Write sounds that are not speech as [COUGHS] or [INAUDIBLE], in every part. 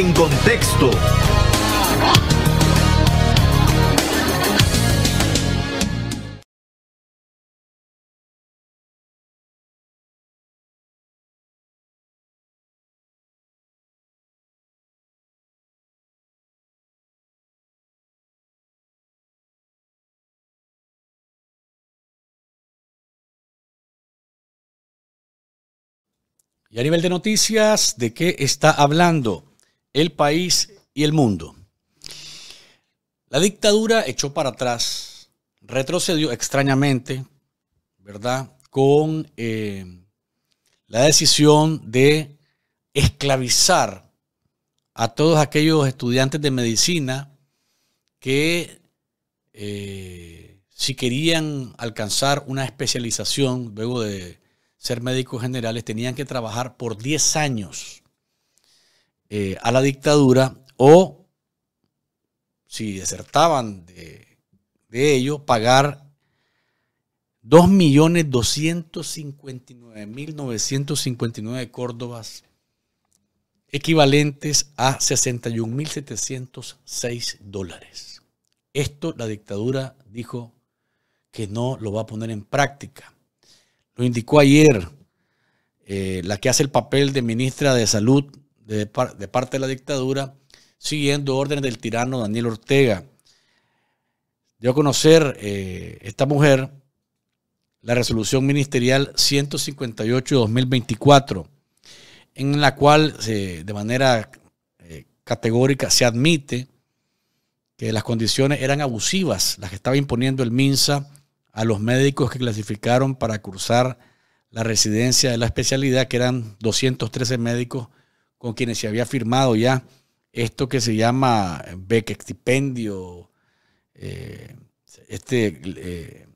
En contexto. Y a nivel de noticias, ¿de qué está hablando? el país y el mundo. La dictadura echó para atrás, retrocedió extrañamente, ¿verdad? Con eh, la decisión de esclavizar a todos aquellos estudiantes de medicina que eh, si querían alcanzar una especialización luego de ser médicos generales tenían que trabajar por 10 años eh, a la dictadura o, si desertaban de, ello, pagar 2.259.959 córdobas equivalentes a 61.706 dólares. Esto la dictadura dijo que no lo va a poner en práctica. Lo indicó ayer eh, la que hace el papel de ministra de Salud, de, parte de la dictadura, siguiendo órdenes del tirano Daniel Ortega. Dio a conocer eh, esta mujer la resolución ministerial 158-2024, en la cual de manera eh, categórica se admite que las condiciones eran abusivas, las que estaba imponiendo el MINSA a los médicos que clasificaron para cursar la residencia de la especialidad, que eran 213 médicos con quienes se había firmado ya esto que se llama Beck estipendio eh, este eh,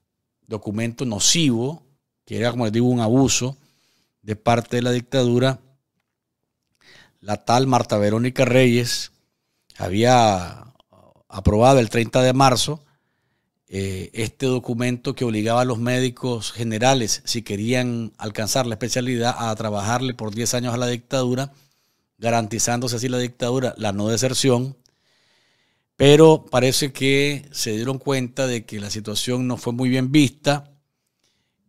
documento nocivo, que era, como les digo, un abuso de parte de la dictadura, la tal Marta Verónica Reyes había aprobado el 30 de marzo eh, este documento que obligaba a los médicos generales, si querían alcanzar la especialidad, a trabajarle por 10 años a la dictadura garantizándose así la dictadura, la no deserción, pero parece que se dieron cuenta de que la situación no fue muy bien vista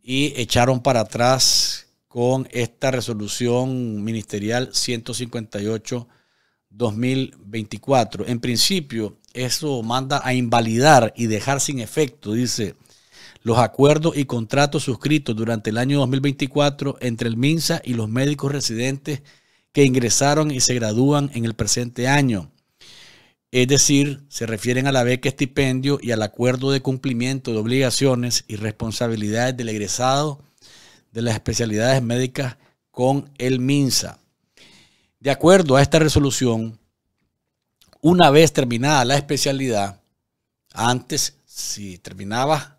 y echaron para atrás con esta resolución ministerial 158-2024. En principio, eso manda a invalidar y dejar sin efecto, dice, los acuerdos y contratos suscritos durante el año 2024 entre el MINSA y los médicos residentes que ingresaron y se gradúan en el presente año. Es decir, se refieren a la beca estipendio y al acuerdo de cumplimiento de obligaciones y responsabilidades del egresado de las especialidades médicas con el MINSA. De acuerdo a esta resolución, una vez terminada la especialidad, antes, si terminabas,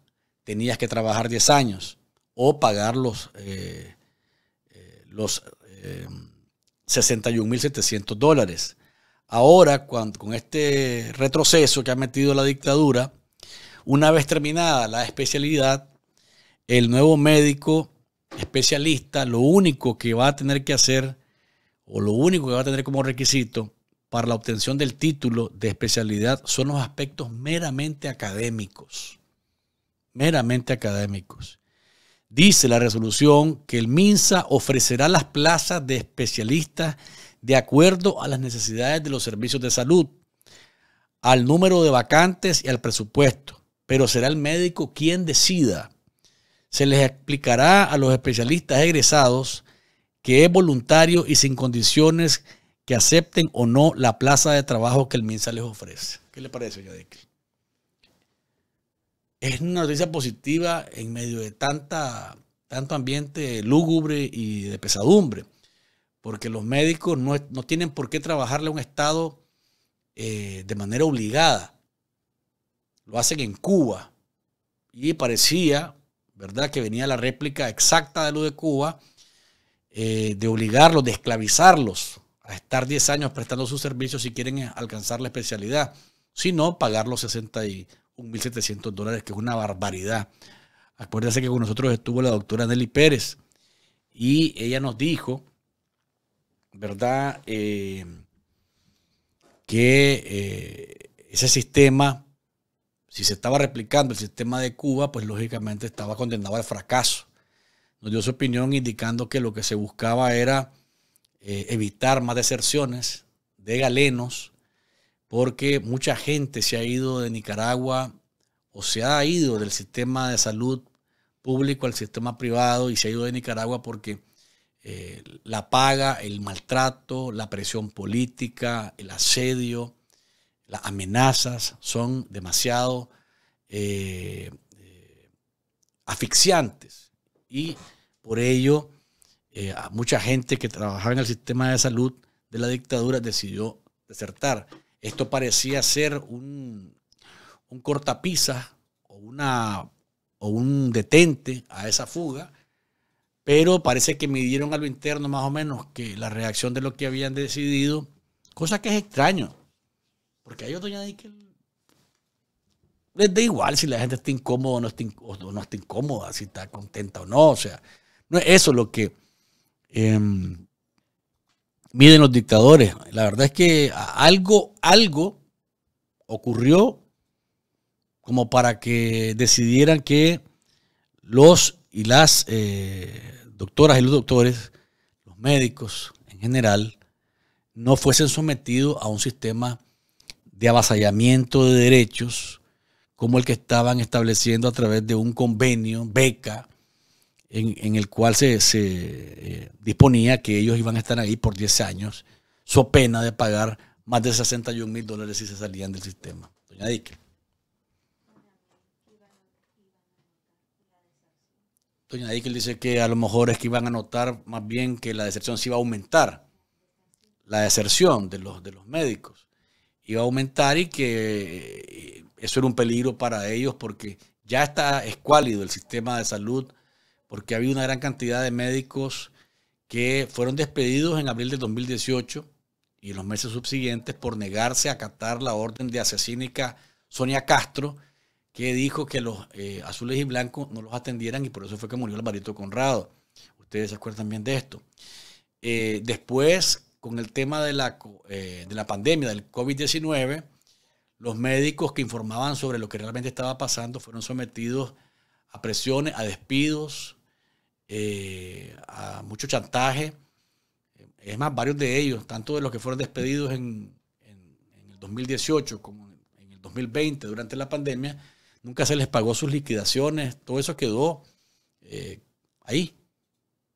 tenías que trabajar 10 años o pagar los, eh, eh, los eh, 61.700 dólares. Ahora, con este retroceso que ha metido la dictadura, una vez terminada la especialidad, el nuevo médico especialista lo único que va a tener que hacer o lo único que va a tener como requisito para la obtención del título de especialidad son los aspectos meramente académicos, meramente académicos. Dice la resolución que el MINSA ofrecerá las plazas de especialistas de acuerdo a las necesidades de los servicios de salud, al número de vacantes y al presupuesto, pero será el médico quien decida. Se les explicará a los especialistas egresados que es voluntario y sin condiciones que acepten o no la plaza de trabajo que el MINSA les ofrece. ¿Qué le parece, Yadikel? es una noticia positiva en medio de tanta, tanto ambiente lúgubre y de pesadumbre, porque los médicos no, tienen por qué trabajarle a un Estado eh, de manera obligada. Lo hacen en Cuba y parecía, ¿verdad?, que venía la réplica exacta de lo de Cuba, eh, de obligarlos, de esclavizarlos a estar 10 años prestando sus servicios si quieren alcanzar la especialidad, sino pagar los 60 y 1.700 dólares, que es una barbaridad. Acuérdense que con nosotros estuvo la doctora Nelly Pérez y ella nos dijo, ¿verdad? Eh, que eh, ese sistema, si se estaba replicando el sistema de Cuba, pues lógicamente estaba condenado al fracaso. Nos dio su opinión indicando que lo que se buscaba era eh, evitar más deserciones de galenos, porque mucha gente se ha ido de Nicaragua o se ha ido del sistema de salud público al sistema privado y se ha ido de Nicaragua porque eh, la paga, el maltrato, la presión política, el asedio, las amenazas son demasiado eh, eh, asfixiantes. Y por ello, mucha gente que trabajaba en el sistema de salud de la dictadura decidió desertar. Esto parecía ser un, un o, una, o un detente a esa fuga, pero parece que midieron a lo interno más o menos que la reacción de lo que habían decidido, cosa que es extraño, porque hay ellos doña que les da igual si la gente está incómoda o no está, incómoda, no está incómoda, si está contenta o no, o sea, no es eso lo que... Em, miden los dictadores. La verdad es que algo, algo ocurrió como para que decidieran que los y las eh, doctoras y los doctores, los médicos en general, no fuesen sometidos a un sistema de avasallamiento de derechos como el que estaban estableciendo a través de un convenio, beca, en, el cual se, eh, disponía que ellos iban a estar ahí por 10 años, su pena de pagar más de 61 mil dólares si se salían del sistema. Doña Dique. Doña Dickel dice que a lo mejor es que iban a notar más bien que la deserción se iba a aumentar. La deserción de los, de los médicos iba a aumentar y que eh, eso era un peligro para ellos porque ya está escuálido el sistema de salud porque había una gran cantidad de médicos que fueron despedidos en abril de 2018 y en los meses subsiguientes por negarse a acatar la orden de asesínica Sonia Castro, que dijo que los eh, azules y blancos no los atendieran y por eso fue que murió el marito Conrado. Ustedes se acuerdan bien de esto. Eh, después, con el tema de eh, de la pandemia, del COVID-19, los médicos que informaban sobre lo que realmente estaba pasando fueron sometidos a presiones, a despidos, eh, a mucho chantaje. Es más, varios de ellos, tanto de los que fueron despedidos en, el 2018 como en el 2020 durante la pandemia, nunca se les pagó sus liquidaciones, todo eso quedó eh, ahí,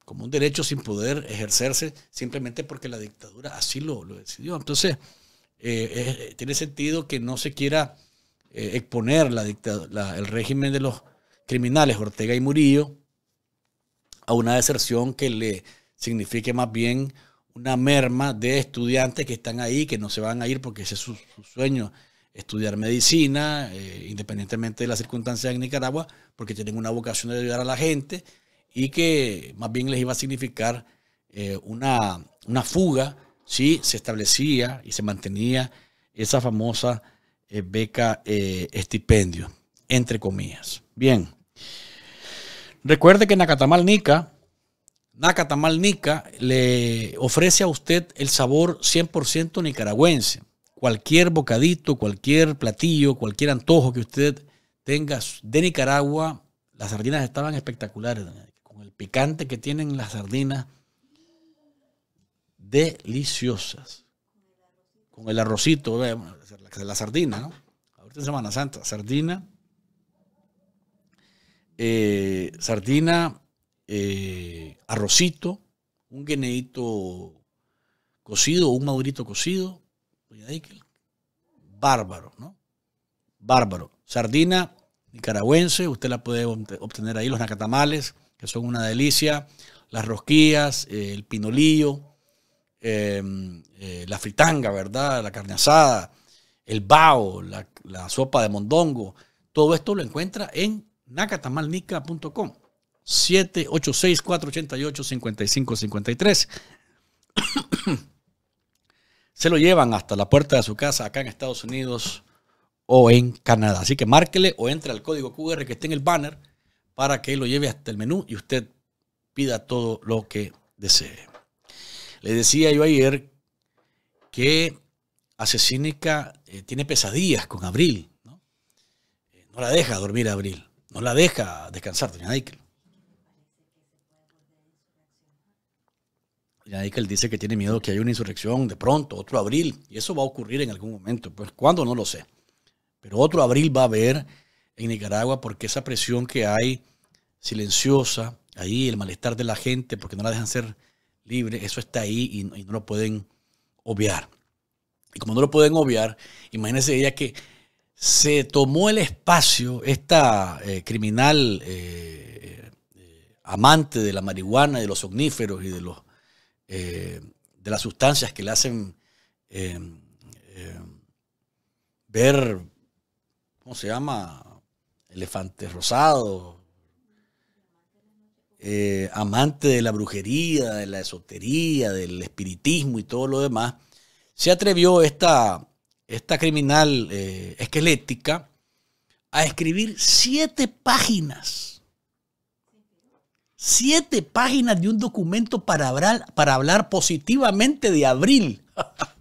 como un derecho sin poder ejercerse simplemente porque la dictadura así lo, decidió. Entonces, eh, tiene sentido que no se quiera exponer la, el régimen de los criminales Ortega y Murillo a una deserción que le signifique más bien una merma de estudiantes que están ahí, que no se van a ir porque ese es su, sueño, estudiar medicina, eh, independientemente de las circunstancias en Nicaragua, porque tienen una vocación de ayudar a la gente y que más bien les iba a significar eh, una, fuga si se establecía y se mantenía esa famosa eh, beca estipendio, entre comillas. Bien, Recuerde que Nacatamal Nica, le ofrece a usted el sabor 100% nicaragüense. Cualquier bocadito, cualquier platillo, cualquier antojo que usted tenga de Nicaragua, las sardinas estaban espectaculares, con el picante que tienen las sardinas, deliciosas. Con el arrocito, eh, la sardina, ¿no? Ahorita en Semana Santa, sardina eh, sardina, eh, arrocito, un guineito cocido, un madurito cocido, bárbaro, ¿no? Bárbaro. Sardina nicaragüense, usted la puede obtener ahí, los nacatamales, que son una delicia, las rosquillas, eh, el pinolillo, em, la fritanga, ¿verdad? La carne asada, el bao, la, la sopa de mondongo. Todo esto lo encuentra en nakatamalnica.com 786-488-5553. [COUGHS] Se lo llevan hasta la puerta de su casa acá en Estados Unidos o en Canadá. Así que márquele o entre al código QR que está en el banner para que lo lleve hasta el menú y usted pida todo lo que desee. Le decía yo ayer que Asesínica eh, tiene pesadillas con Abril. no eh, la deja dormir Abril. No la deja descansar, doña Eichel. Doña Eichel dice que tiene miedo que haya una insurrección de pronto, otro abril, y eso va a ocurrir en algún momento. Pues cuándo no lo sé. Pero otro abril va a haber en Nicaragua porque esa presión que hay silenciosa, ahí el malestar de la gente porque no la dejan ser libre, eso está ahí y, y no lo pueden obviar. Y como no lo pueden obviar, imagínense ella que se tomó el espacio, esta eh, criminal eh, eh, amante de la marihuana, de los omníferos y de, los, de las sustancias que le hacen ver, ¿cómo se llama? Elefantes rosados, amante de la brujería, de la esotería, del espiritismo y todo lo demás, se atrevió esta esta criminal eh, esquelética, a escribir siete páginas. Siete páginas de un documento para hablar, para hablar positivamente de abril. [LAUGHS]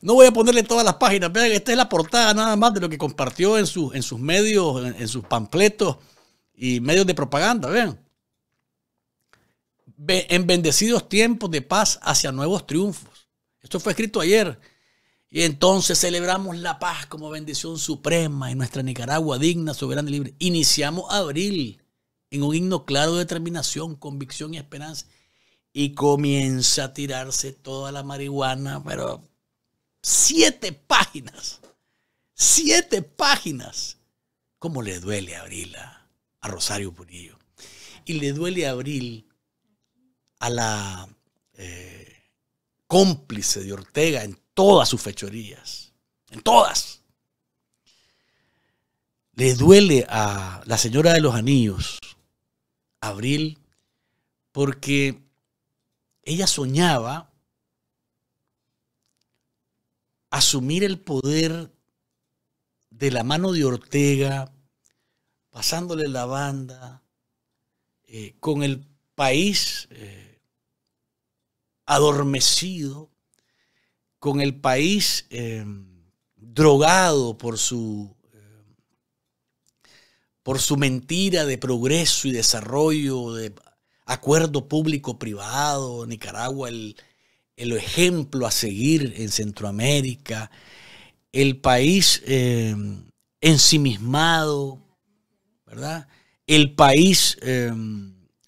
No voy a ponerle todas las páginas, vean, esta es la portada nada más de lo que compartió en, en sus medios, en, sus panfletos y medios de propaganda, vean. en bendecidos tiempos de paz hacia nuevos triunfos. Esto fue escrito ayer. Y entonces celebramos la paz como bendición suprema en nuestra Nicaragua digna, soberana y libre. Iniciamos abril en un himno claro de determinación, convicción y esperanza. Y comienza a tirarse toda la marihuana, pero siete páginas. Siete páginas. ¿Cómo le duele Abril a, Rosario Purillo? Y le duele Abril a la eh, cómplice de Ortega en todas sus fechorías, en todas. Le duele a la señora de los anillos, Abril, porque ella soñaba asumir el poder de la mano de Ortega, pasándole la banda, eh, con el país eh, adormecido, con el país eh, drogado por su, eh, por su mentira de progreso y desarrollo, de acuerdo público-privado, Nicaragua, el, ejemplo a seguir en Centroamérica, el país eh, ensimismado, El país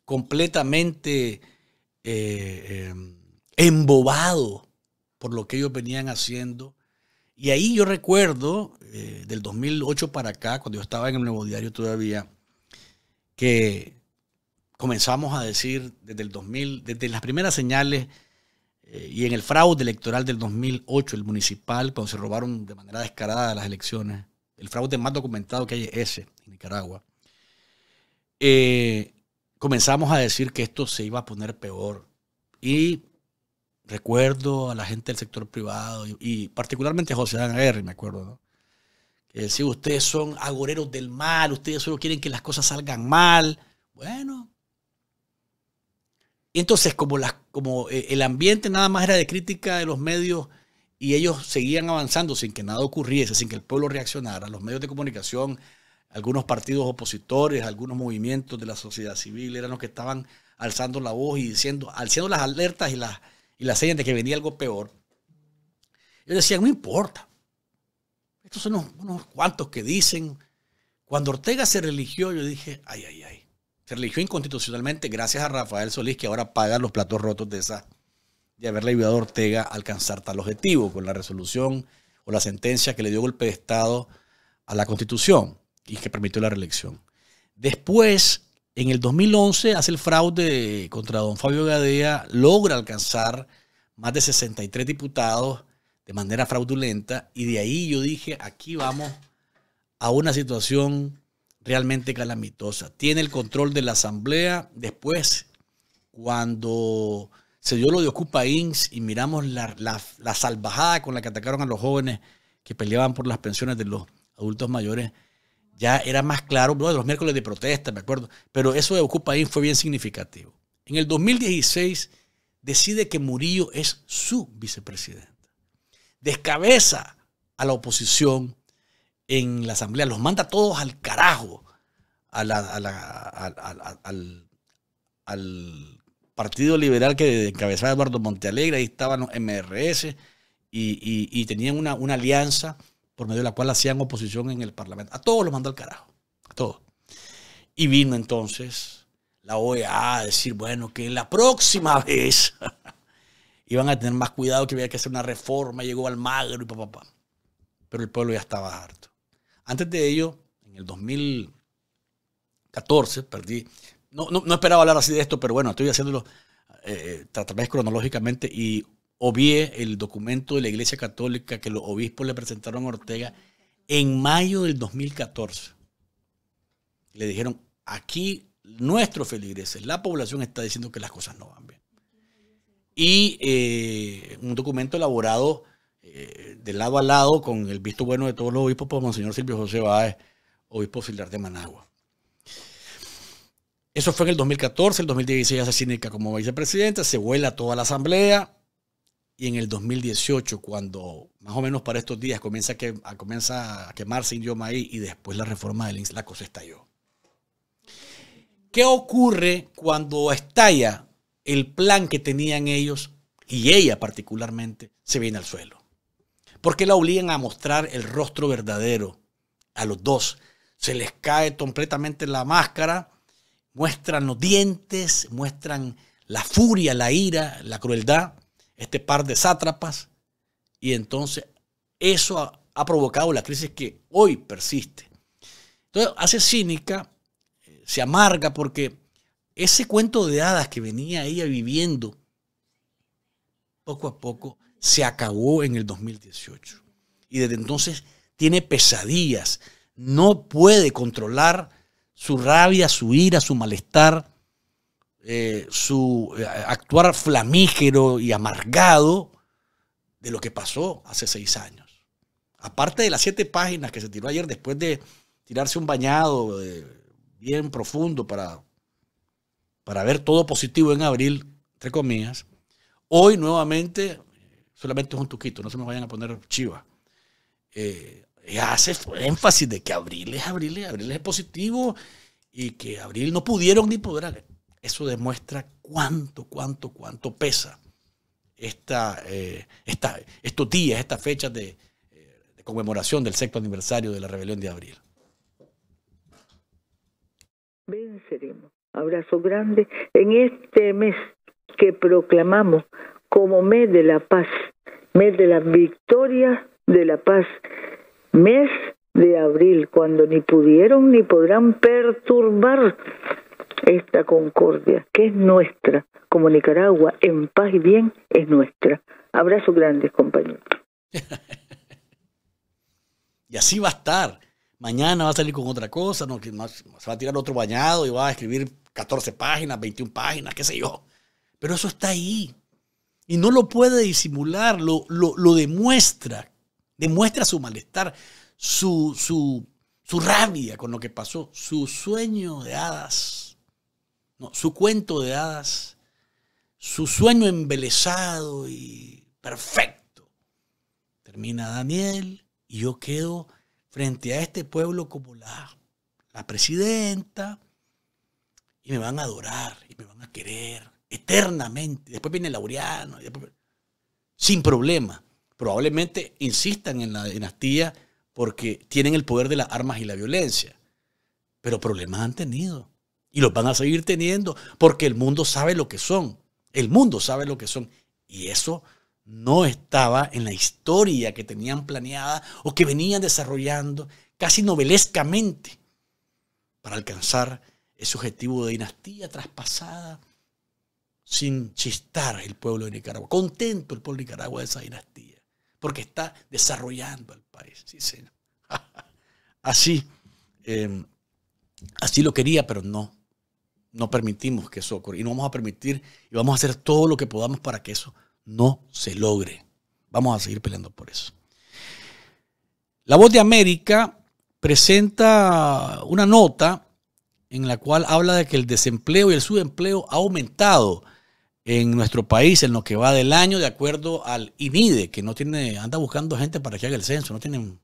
completamente embobado por lo que ellos venían haciendo. Y ahí yo recuerdo, eh, del 2008 para acá, cuando yo estaba en el Nuevo Diario todavía, que comenzamos a decir desde el 2000, desde las primeras señales eh, y en el fraude electoral del 2008, el municipal, cuando se robaron de manera descarada las elecciones, el fraude más documentado que hay es ese en Nicaragua, eh, comenzamos a decir que esto se iba a poner peor. Y recuerdo a la gente del sector privado y, particularmente a José Dan Aguirre, me acuerdo, ¿no? Que decía, ustedes son agoreros del mal, ustedes solo quieren que las cosas salgan mal. Bueno. Y entonces, como, las, como eh, el ambiente nada más era de crítica de los medios y ellos seguían avanzando sin que nada ocurriese, sin que el pueblo reaccionara, los medios de comunicación, algunos partidos opositores, algunos movimientos de la sociedad civil eran los que estaban alzando la voz y diciendo, alzando las alertas y las y la señal de que venía algo peor, Yo decía, no importa. Estos son unos, cuantos que dicen. Cuando Ortega se religió, yo dije, ay, ay, ay. Se religió inconstitucionalmente gracias a Rafael Solís, que ahora paga los platos rotos de esa, de haberle ayudado a Ortega a alcanzar tal objetivo con la resolución o la sentencia que le dio golpe de Estado a la Constitución y que permitió la reelección. Después, en el 2011 hace el fraude contra don Fabio Gadea, logra alcanzar más de 63 diputados de manera fraudulenta y de ahí yo dije, aquí vamos a una situación realmente calamitosa. Tiene el control de la Asamblea. Después, cuando se dio lo de Ocupa Ins y miramos la salvajada con la que atacaron a los jóvenes que peleaban por las pensiones de los adultos mayores, ya era más claro, de los miércoles de protesta, me acuerdo, pero eso de Ocupa Ocupaín fue bien significativo. En el 2016 decide que Murillo es su vicepresidente. Descabeza a la oposición en la asamblea, los manda todos al carajo, al, Partido Liberal que encabezaba Eduardo Montealegre, ahí estaban los MRS y, tenían una alianza por medio de la cual hacían oposición en el Parlamento. A todos los mandó al carajo, a todos. Y vino entonces la OEA a decir, bueno, que la próxima [LAUGHS] vez [LAUGHS] iban a tener más cuidado, que había que hacer una reforma, llegó Almagro y papá. Pero el pueblo ya estaba harto. Antes de ello, en el 2014, perdí. No, esperaba hablar así de esto, pero bueno, estoy haciéndolo, eh, eh cronológicamente y obvié el documento de la Iglesia Católica que los obispos le presentaron a Ortega en mayo del 2014. Le dijeron, aquí nuestros feligreses, la población está diciendo que las cosas no van bien. Y eh, un documento elaborado eh, de lado a lado con el visto bueno de todos los obispos por Monseñor Silvio José Báez, obispo auxiliar de Managua. Eso fue en el 2014, el 2016 se Cínica como vicepresidenta, se vuela toda la asamblea, y en el 2018, cuando más o menos para estos días comienza a, que, comienza quemarse Indio ahí y después la reforma del INS, la cosa estalló. ¿Qué ocurre cuando estalla el plan que tenían ellos y ella particularmente se viene al suelo? Porque la obligan a mostrar el rostro verdadero a los dos. Se les cae completamente la máscara, muestran los dientes, muestran la furia, la ira, la crueldad este par de sátrapas, y entonces eso ha, provocado la crisis que hoy persiste. Entonces, hace cínica, eh, se amarga porque ese cuento de hadas que venía ella viviendo, poco a poco se acabó en el 2018. Y desde entonces tiene pesadillas, no puede controlar su rabia, su ira, su malestar, eh, su eh, actuar flamígero y amargado de lo que pasó hace seis años. Aparte de las siete páginas que se tiró ayer después de tirarse un bañado eh, bien profundo para, para ver todo positivo en abril, entre comillas, hoy nuevamente solamente es un tuquito, no se me vayan a poner chivas. hace énfasis de que abril es abril, abril es positivo y que abril no pudieron ni podrán eso demuestra cuánto, cuánto, cuánto pesa esta, eh, esta, estos días, esta fecha de, eh, de conmemoración del sexto aniversario de la rebelión de abril. Venceremos. Abrazo grande en este mes que proclamamos como mes de la paz, mes de la victoria de la paz, mes de abril, cuando ni pudieron ni podrán perturbar esta concordia que es nuestra como Nicaragua en paz y bien es nuestra. Abrazo grandes compañeros. [LAUGHS] y así va a estar. Mañana va a salir con otra cosa, no, que más, se va a tirar otro bañado y va a escribir 14 páginas, 21 páginas, qué sé yo. Pero eso está ahí. Y no lo puede disimular, lo, lo, lo demuestra. Demuestra su malestar, su, su, su rabia con lo que pasó, su sueño de hadas. No, su cuento de hadas, su sueño embelesado y perfecto. Termina Daniel y yo quedo frente a este pueblo como la, presidenta y me van a adorar y me van a querer eternamente. Después viene Laureano, sin problema. Probablemente insistan en la dinastía porque tienen el poder de las armas y la violencia. Pero problemas han tenido. Y los van a seguir teniendo porque el mundo sabe lo que son. El mundo sabe lo que son. Y eso no estaba en la historia que tenían planeada o que venían desarrollando casi novelescamente para alcanzar ese objetivo de dinastía traspasada sin chistar el pueblo de Nicaragua. Contento el pueblo de Nicaragua de esa dinastía porque está desarrollando el país. [LAUGHS] Así, eh, así lo quería, pero no, no permitimos que eso ocurra y no vamos a permitir y vamos a hacer todo lo que podamos para que eso no se logre. Vamos a seguir peleando por eso. La Voz de América presenta una nota en la cual habla de que el desempleo y el subempleo ha aumentado en nuestro país en lo que va del año de acuerdo al INIDE, que no tiene anda buscando gente para que haga el censo, no tienen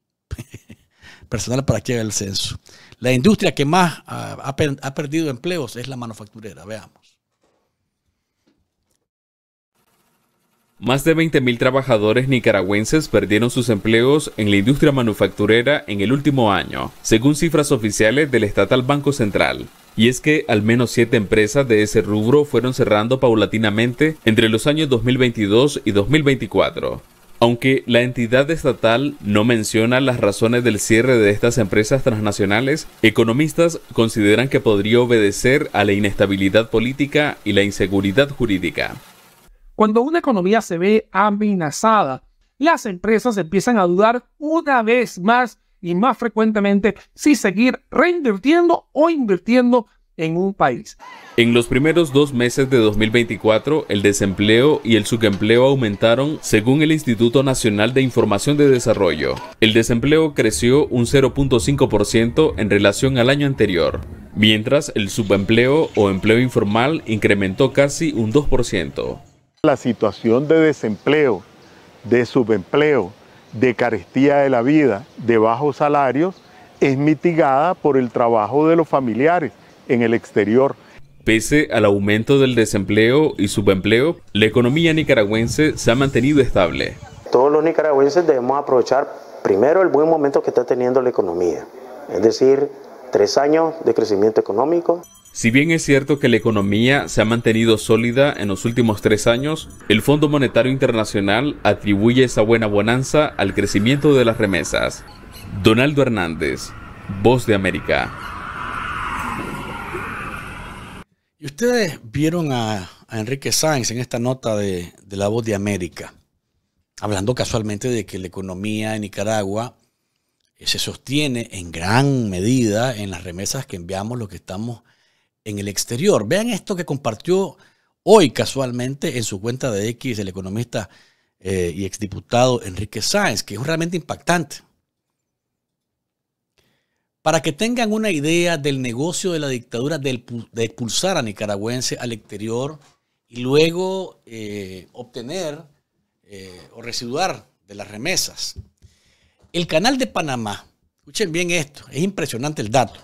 personal para que haga el censo. La industria que más ah, ha, perdido empleos es la manufacturera, veamos. Más de 20.000 trabajadores nicaragüenses perdieron sus empleos en la industria manufacturera en el último año, según cifras oficiales del estatal Banco Central. Y es que al menos siete empresas de ese rubro fueron cerrando paulatinamente entre los años 2022 y 2024, aunque la entidad estatal no menciona las razones del cierre de estas empresas transnacionales, economistas consideran que podría obedecer a la inestabilidad política y la inseguridad jurídica. Cuando una economía se ve amenazada, las empresas empiezan a dudar una vez más y más frecuentemente si seguir reinvirtiendo o invirtiendo en un país. En los primeros dos meses de 2024, el desempleo y el subempleo aumentaron según el Instituto Nacional de Información de Desarrollo. El desempleo creció un 0.5% en relación al año anterior, mientras el subempleo o empleo informal incrementó casi un 2%. La situación de desempleo, de subempleo, de carestía de la vida, de bajos salarios, es mitigada por el trabajo de los familiares en el exterior. Pese al aumento del desempleo y subempleo, la economía nicaragüense se ha mantenido estable. Todos los nicaragüenses debemos aprovechar primero el buen momento que está teniendo la economía, es decir, tres años de crecimiento económico. Si bien es cierto que la economía se ha mantenido sólida en los últimos tres años, el Fondo Monetario Internacional atribuye esa buena bonanza al crecimiento de las remesas. Donaldo Hernández, Voz de América. Y ustedes vieron a, Enrique Sáenz en esta nota de, La Voz de América, hablando casualmente de que la economía en Nicaragua eh, se sostiene en gran medida en las remesas que enviamos los que estamos en el exterior. Vean esto que compartió hoy casualmente en su cuenta de X el economista eh, y exdiputado Enrique Sáenz, que es realmente impactante. Para que tengan una idea del negocio de la dictadura de, expulsar a nicaragüenses al exterior y luego eh, obtener eh, o residuar de las remesas. El canal de Panamá, escuchen bien esto, es impresionante el dato.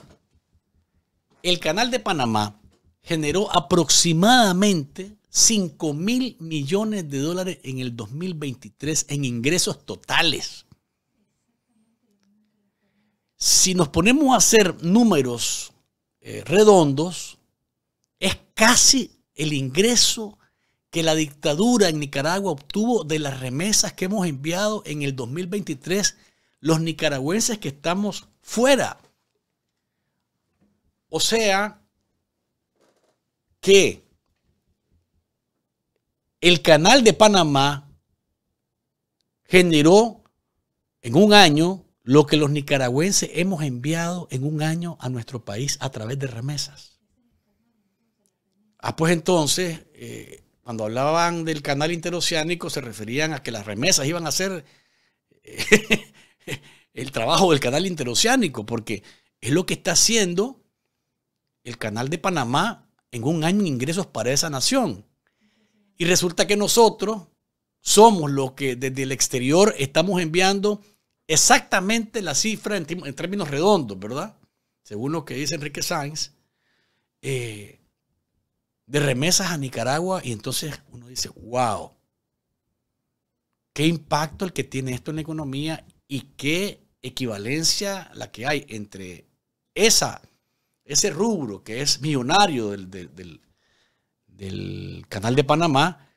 El canal de Panamá generó aproximadamente 5 mil millones de dólares en el 2023 en ingresos totales si nos ponemos a hacer números eh, redondos, es casi el ingreso que la dictadura en Nicaragua obtuvo de las remesas que hemos enviado en el 2023 los nicaragüenses que estamos fuera. O sea, que el canal de Panamá generó en un año lo que los nicaragüenses hemos enviado en un año a nuestro país a través de remesas. Ah, pues entonces, eh, cuando hablaban del canal interoceánico, se referían a que las remesas iban a ser eh, [LAUGHS] el trabajo del canal interoceánico, porque es lo que está haciendo el canal de Panamá en un año ingresos para esa nación. Y resulta que nosotros somos los que desde el exterior estamos enviando exactamente la cifra en, términos redondos, ¿verdad? Según lo que dice Enrique Sainz, eh, de remesas a Nicaragua y entonces uno dice, wow, qué impacto el que tiene esto en la economía y qué equivalencia la que hay entre esa, ese rubro que es millonario del canal de Panamá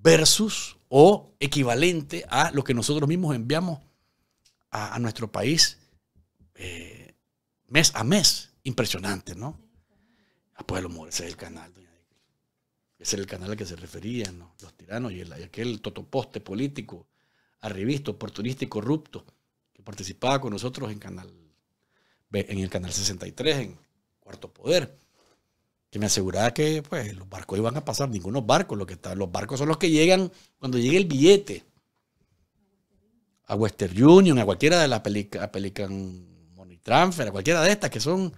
versus o equivalente a lo que nosotros mismos enviamos a, nuestro país eh, mes a mes. Impresionante, ¿no? A Pueblo ese es el canal, Ese es el canal al que se referían los tiranos y, aquel totoposte político, arribista, oportunista y corrupto que participaba con nosotros en, canal, en el Canal 63, en Cuarto Poder que me aseguraba que pues, los barcos iban a pasar, ningunos barcos, lo que están los barcos son los que llegan cuando llegue el billete a Western Union, a cualquiera de las Pelican, Pelican Money Transfer, a cualquiera de estas que son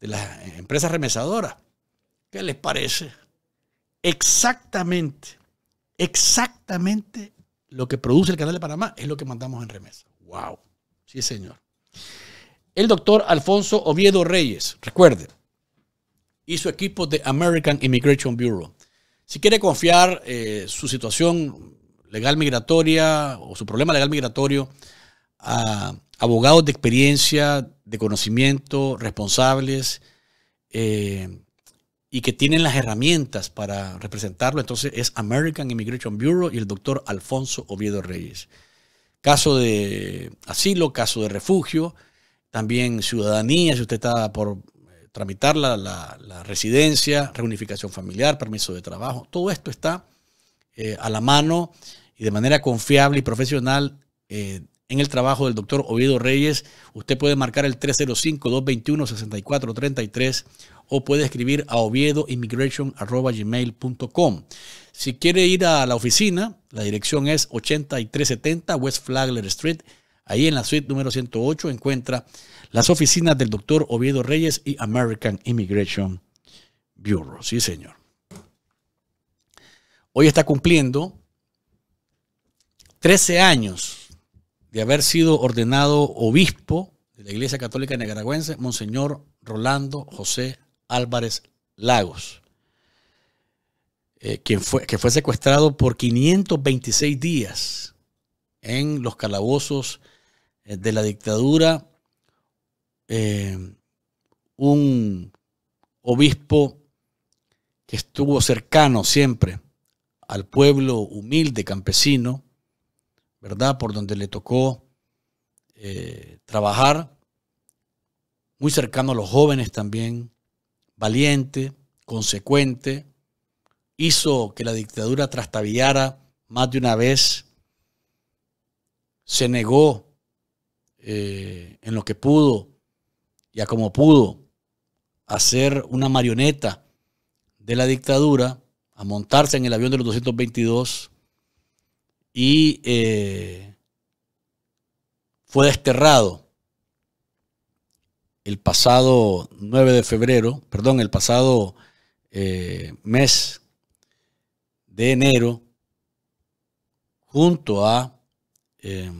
de las empresas remesadoras. ¿Qué les parece? Exactamente, exactamente lo que produce el Canal de Panamá es lo que mandamos en remesa. ¡Wow! Sí, señor. El doctor Alfonso Oviedo Reyes, recuerde, y su equipo de American Immigration Bureau. Si quiere confiar eh, su situación legal migratoria o su problema legal migratorio a abogados de experiencia, de conocimiento, responsables eh, y que tienen las herramientas para representarlo. Entonces es American Immigration Bureau y el doctor Alfonso Oviedo Reyes. Caso de asilo, caso de refugio, también ciudadanía, si usted está por eh, tramitar la, residencia, reunificación familiar, permiso de trabajo, todo esto está eh, a la mano y de manera confiable y profesional eh, en el trabajo del doctor Oviedo Reyes. Usted puede marcar el 305-221-6433 o puede escribir a Oviedoimmigration.com Si quiere ir a la oficina, la dirección es 8370 West Flagler Street. Ahí en la suite número 108 encuentra las oficinas del doctor Oviedo Reyes y American Immigration Bureau. Sí, señor. Hoy está cumpliendo Trece años de haber sido ordenado obispo de la Iglesia Católica Nicaragüense, Monseñor Rolando José Álvarez Lagos, eh, quien fue, que fue secuestrado por 526 días en los calabozos eh, de la dictadura, eh, un obispo que estuvo cercano siempre al pueblo humilde campesino, ¿verdad? Por donde le tocó eh, trabajar, muy cercano a los jóvenes también, valiente, consecuente, hizo que la dictadura trastabillara más de una vez, se negó eh, en lo que pudo y a como pudo hacer una marioneta de la dictadura, a montarse en el avión de los 222 y eh, fue desterrado el pasado 9 de febrero, perdón, el pasado eh, mes de enero, junto a eh,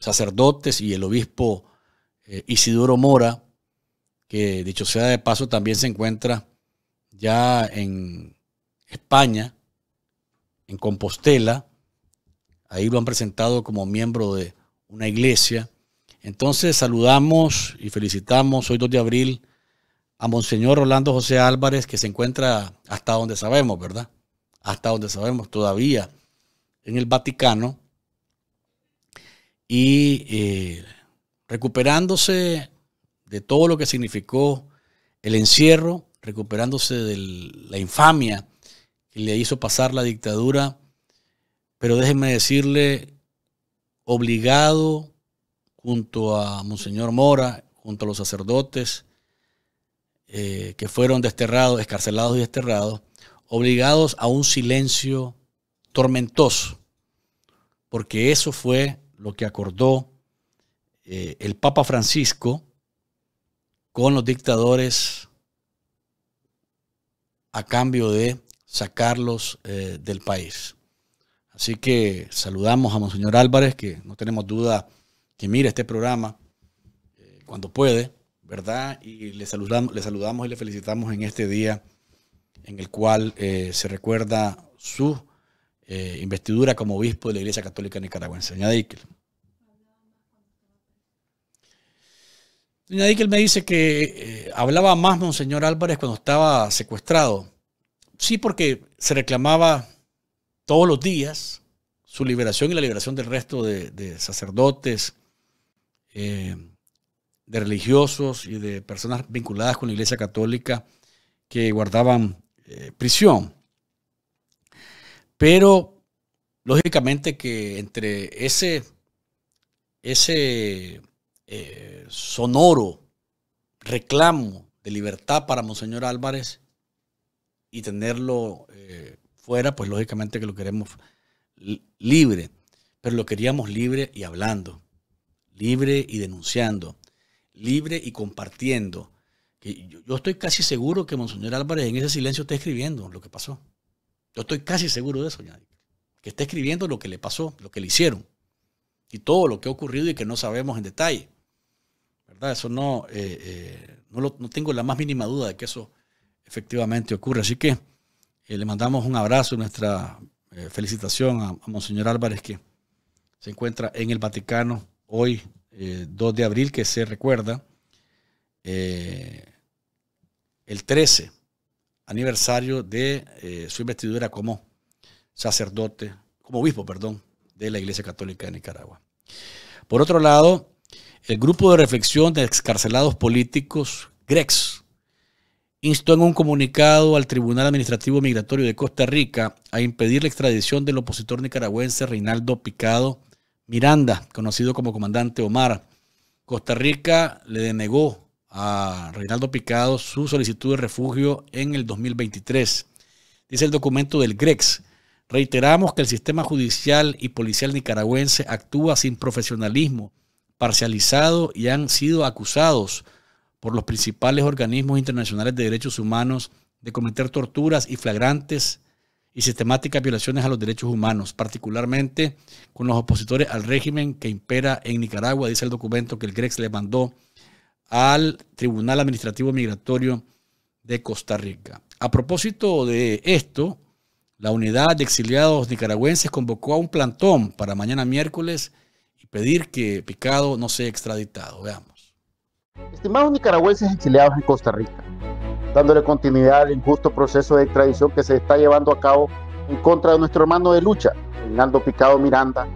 sacerdotes y el obispo Isidoro Mora, que dicho sea de paso también se encuentra ya en España, en Compostela, Ahí lo han presentado como miembro de una iglesia. Entonces saludamos y felicitamos hoy 2 de abril a Monseñor Rolando José Álvarez, que se encuentra hasta donde sabemos, ¿verdad? Hasta donde sabemos todavía en el Vaticano y eh, recuperándose de todo lo que significó el encierro, recuperándose de la infamia que le hizo pasar la dictadura pero déjenme decirle, obligado junto a Monseñor Mora, junto a los sacerdotes eh, que fueron desterrados, escarcelados y desterrados, obligados a un silencio tormentoso, porque eso fue lo que acordó eh, el Papa Francisco con los dictadores a cambio de sacarlos eh, del país. Así que saludamos a Monseñor Álvarez, que no tenemos duda que mire este programa eh, cuando puede, ¿verdad? Y le saludamos, le y le felicitamos en este día en el cual eh, se recuerda su eh, investidura como obispo de la Iglesia Católica Nicaragüense. Señora Dickel. Señora Dickel me dice que hablaba más Monseñor Álvarez cuando estaba secuestrado. Sí, porque se reclamaba todos los días su liberación y la liberación del resto de, sacerdotes, eh, de religiosos y de personas vinculadas con la Iglesia Católica que guardaban eh, prisión. Pero, lógicamente que entre ese, eh, sonoro reclamo de libertad para Monseñor Álvarez y tenerlo fuera, pues lógicamente que lo queremos libre, pero lo queríamos libre y hablando, libre y denunciando, libre y compartiendo. yo, estoy casi seguro que Monseñor Álvarez en ese silencio está escribiendo lo que pasó. Yo estoy casi seguro de eso, que está escribiendo lo que le pasó, lo que le hicieron y todo lo que ha ocurrido y que no sabemos en detalle. ¿Verdad? Eso no, eh, eh, no, no tengo la más mínima duda de que eso efectivamente ocurre. Así que eh, le mandamos un abrazo y nuestra eh, felicitación a, Monseñor Álvarez, que se encuentra en el Vaticano hoy, 2 eh, de abril, que se recuerda el 13 aniversario de su investidura como sacerdote, como obispo, perdón, de la Iglesia Católica de Nicaragua. Por otro lado, el grupo de reflexión de excarcelados políticos, GREX, instó en un comunicado al Tribunal Administrativo Migratorio de Costa Rica a impedir la extradición del opositor nicaragüense Reinaldo Picado Miranda, conocido como comandante Omar. Costa Rica le denegó a Reinaldo Picado su solicitud de refugio en el 2023. Dice el documento del GREX. Reiteramos que el sistema judicial y policial nicaragüense actúa sin profesionalismo, parcializado y han sido acusados por los principales organismos internacionales de derechos humanos de cometer torturas y flagrantes y sistemáticas violaciones a los derechos humanos, particularmente con los opositores al régimen que impera en Nicaragua, dice el documento que el GREX le mandó al Tribunal Administrativo Migratorio de Costa Rica. A propósito de esto, la unidad de exiliados nicaragüenses convocó a un plantón para mañana miércoles y pedir que Picado no sea extraditado. Veamos. Estimados nicaragüenses exiliados en Costa Rica, dándole continuidad al injusto proceso de extradición que se está llevando a cabo en contra de nuestro hermano de lucha, Hernando Picado Miranda,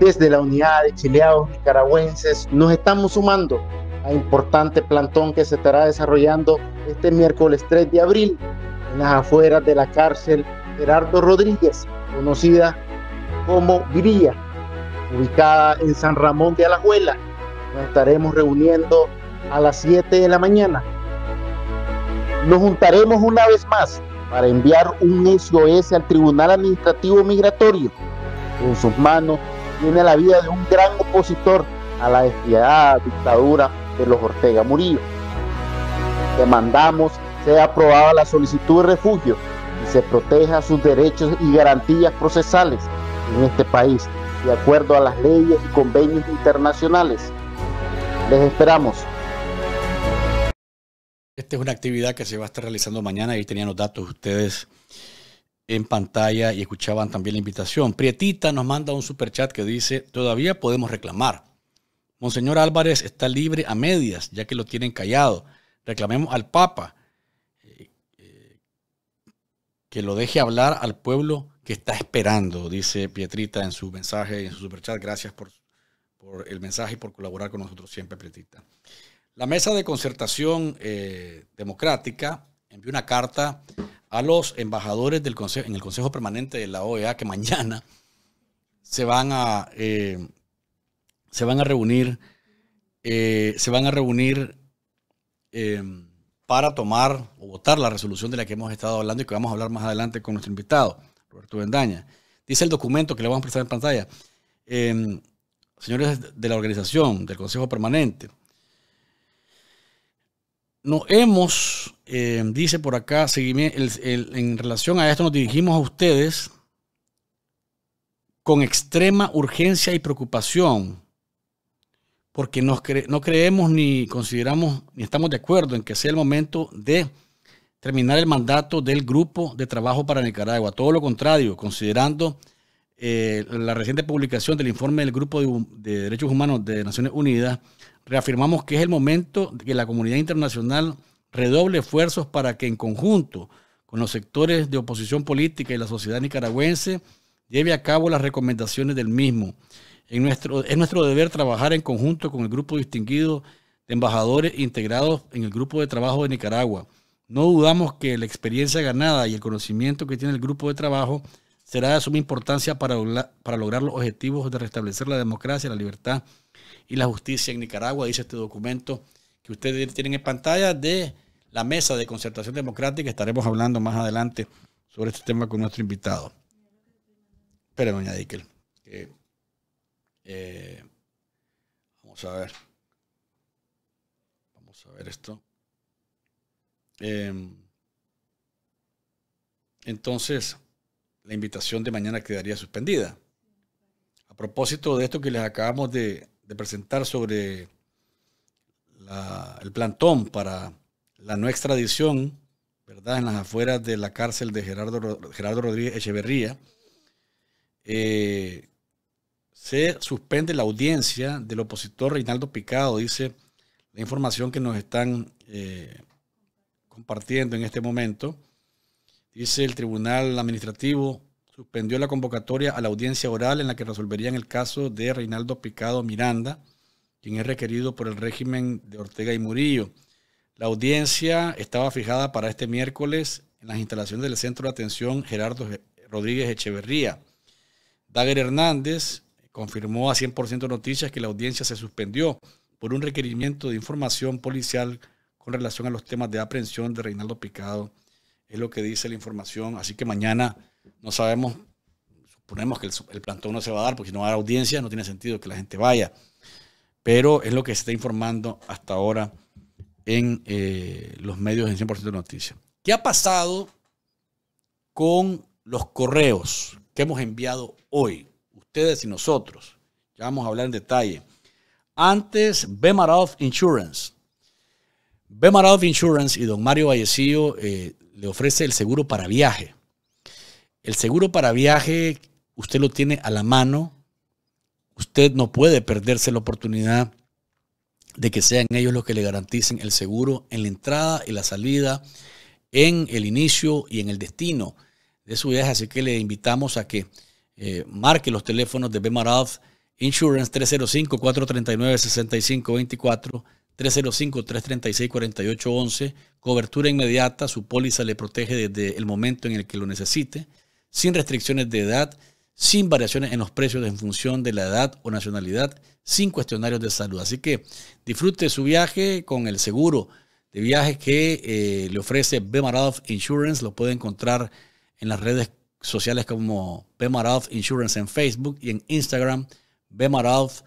desde la unidad de exiliados nicaragüenses nos estamos sumando a importante plantón que se estará desarrollando este miércoles 3 de abril en las afueras de la cárcel Gerardo Rodríguez, conocida como Grilla ubicada en San Ramón de Alajuela, nos estaremos reuniendo a las 7 de la mañana. Nos juntaremos una vez más para enviar un SOS al Tribunal Administrativo Migratorio. En sus manos tiene la vida de un gran opositor a la despiadada dictadura de los Ortega Murillo. Demandamos sea aprobada la solicitud de refugio y se proteja sus derechos y garantías procesales en este país, de acuerdo a las leyes y convenios internacionales. Les esperamos. Esta es una actividad que se va a estar realizando mañana y tenían los datos ustedes en pantalla y escuchaban también la invitación. Prietita nos manda un superchat que dice, todavía podemos reclamar. Monseñor Álvarez está libre a medias, ya que lo tienen callado. Reclamemos al Papa eh, eh, que lo deje hablar al pueblo que está esperando, dice Pietrita en su mensaje en su superchat. Gracias por por el mensaje y por colaborar con nosotros siempre, Prietita. La Mesa de Concertación eh, Democrática envió una carta a los embajadores del consejo, en el Consejo Permanente de la OEA que mañana se van a, eh, se van a reunir, eh, se van a reunir em, para tomar o votar la resolución de la que hemos estado hablando y que vamos a hablar más adelante con nuestro invitado, Roberto Bendaña. Dice el documento que le vamos a prestar en pantalla. Em, señores de la organización, del Consejo Permanente. No hemos, eh, dice por acá, en relación a esto nos dirigimos a ustedes con extrema urgencia y preocupación, porque no creemos ni consideramos ni estamos de acuerdo en que sea el momento de terminar el mandato del grupo de trabajo para Nicaragua. Todo lo contrario, considerando eh, la reciente publicación del informe del Grupo de, Derechos Humanos de Naciones Unidas, reafirmamos que es el momento de que la comunidad internacional redoble esfuerzos para que en conjunto con los sectores de oposición política y la sociedad nicaragüense lleve a cabo las recomendaciones del mismo. es nuestro deber trabajar en conjunto con el grupo distinguido de embajadores integrados en el grupo de trabajo de Nicaragua. No dudamos que la experiencia ganada y el conocimiento que tiene el grupo de trabajo será de suma importancia para, lograr los objetivos de restablecer la democracia, la libertad y la justicia en Nicaragua, dice este documento que ustedes tienen en pantalla de la mesa de concertación democrática. Estaremos hablando más adelante sobre este tema con nuestro invitado. Pero doña Dickel. Eh, vamos a ver. Vamos a ver esto. Em, entonces, la invitación de mañana quedaría suspendida. A propósito de esto que les acabamos de, presentar sobre el plantón para la no extradición, ¿verdad? En las afueras de la cárcel de Gerardo, Gerardo Rodríguez Echeverría, eh, se suspende la audiencia del opositor Reinaldo Picado, dice la información que nos están eh, compartiendo en este momento. Dice el Tribunal Administrativo, suspendió la convocatoria a la audiencia oral en la que resolverían el caso de Reinaldo Picado Miranda, quien es requerido por el régimen de Ortega y Murillo. La audiencia estaba fijada para este miércoles en las instalaciones del Centro de Atención Gerardo Rodríguez Echeverría. Daguer Hernández confirmó a 100% Noticias que la audiencia se suspendió por un requerimiento de información policial con relación a los temas de aprehensión de Reinaldo Picado es lo que dice la información. Así que mañana no sabemos, suponemos que el, plantón no se va a dar, porque si no va a dar audiencia, no tiene sentido que la gente vaya. Pero es lo que se está informando hasta ahora en eh, los medios en 100% de noticias. ¿Qué ha pasado con los correos que hemos enviado hoy? Ustedes y nosotros. Ya vamos a hablar en detalle. Antes, Bemarov Insurance. Bemarov Insurance y don Mario Vallecillo eh, le ofrece el seguro para viaje. El seguro para viaje usted lo tiene a la mano. Usted no puede perderse la oportunidad de que sean ellos los que le garanticen el seguro en la entrada y la salida, en el inicio y en el destino de su viaje. Así que le invitamos a que eh, marque los teléfonos de Bemarath Insurance 305-439-6524. 305-336-4811. Cobertura inmediata, su póliza le protege desde el momento en el que lo necesite, sin restricciones de edad, sin variaciones en los precios en función de la edad o nacionalidad, sin cuestionarios de salud. Así que disfrute su viaje con el seguro de viajes que eh, le ofrece bemarov Insurance. Lo puede encontrar en las redes sociales como bemarov Insurance en Facebook y en Instagram, bemaralf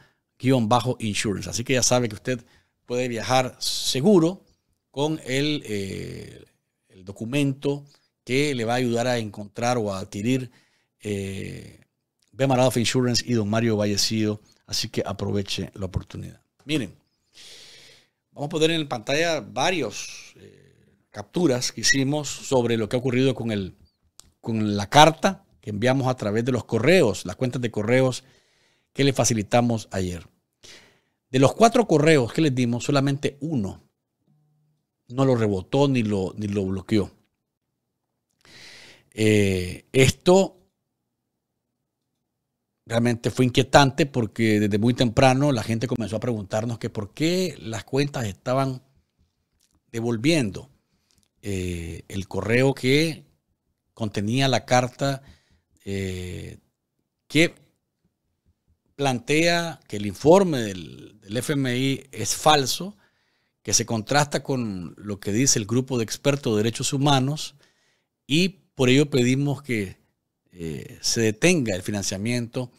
insurance Así que ya sabe que usted puede viajar seguro con el, eh, el documento que le va a ayudar a encontrar o a adquirir eh, Bemarado Insurance y don Mario Vallecido, Así que aproveche la oportunidad. Miren, vamos a poner en pantalla varias eh, capturas que hicimos sobre lo que ha ocurrido con, el, con la carta que enviamos a través de los correos, las cuentas de correos que le facilitamos ayer. De los cuatro correos que les dimos, solamente uno no lo rebotó ni lo, lo bloqueó. Eh, esto realmente fue inquietante porque desde muy temprano la gente comenzó a preguntarnos que por qué las cuentas estaban devolviendo eh, el correo que contenía la carta eh, que plantea que el informe del, FMI es falso, que se contrasta con lo que dice el grupo de expertos de derechos humanos y por ello pedimos que eh, se detenga el financiamiento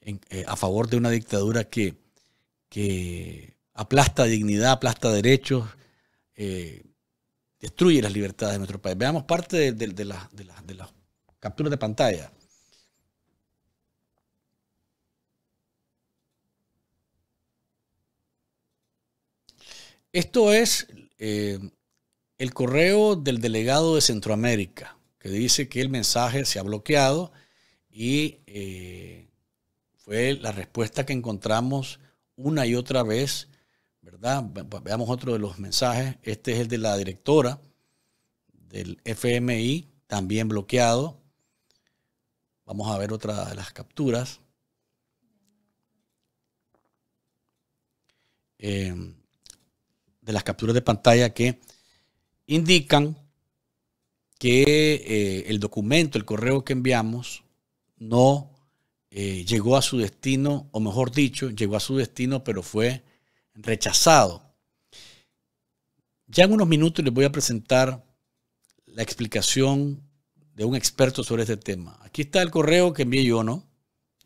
eh, a favor de una dictadura que, aplasta dignidad, aplasta derechos, eh, destruye las libertades de nuestro país. Veamos parte de, la, de las capturas de pantalla. Esto es eh, el correo del delegado de Centroamérica, que dice que el mensaje se ha bloqueado y eh, fue la respuesta que encontramos una y otra vez, ¿verdad? Veamos otro de los mensajes. Este es el de la directora del FMI, también bloqueado. Vamos a ver otra de las capturas. Eh, de las capturas de pantalla que indican que eh, el documento, el correo que enviamos, no eh, llegó a su destino, o mejor dicho, llegó a su destino, pero fue rechazado. Ya en unos minutos les voy a presentar la explicación de un experto sobre este tema. Aquí está el correo que envié yo, ¿no?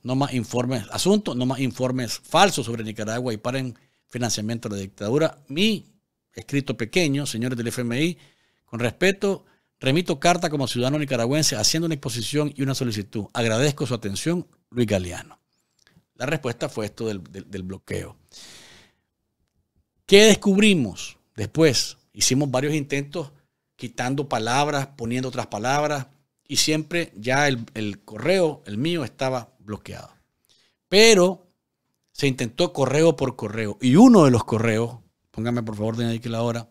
No más informes, asunto, no más informes falsos sobre Nicaragua y paren financiamiento de la dictadura. Mi escrito pequeño, señores del FMI, con respeto, remito carta como ciudadano nicaragüense haciendo una exposición y una solicitud. Agradezco su atención, Luis Galeano. La respuesta fue esto del, bloqueo. ¿Qué descubrimos después? Hicimos varios intentos quitando palabras, poniendo otras palabras, y siempre ya el, el, correo, el mío, estaba bloqueado. Pero se intentó correo por correo, y uno de los correos Póngame por favor, de ahí que la hora.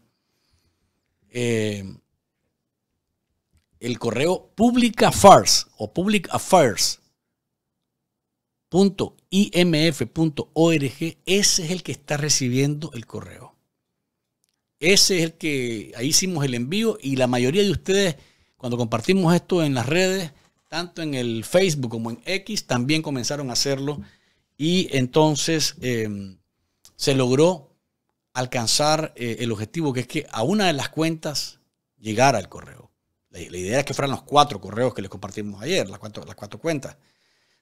Eh, el correo public affairs o public affairs ese es el que está recibiendo el correo. Ese es el que ahí hicimos el envío y la mayoría de ustedes, cuando compartimos esto en las redes, tanto en el Facebook como en X, también comenzaron a hacerlo y entonces eh, se logró alcanzar eh, el objetivo, que es que a una de las cuentas llegara el correo. La, idea es que fueran los cuatro correos que les compartimos ayer, las cuatro, las cuatro cuentas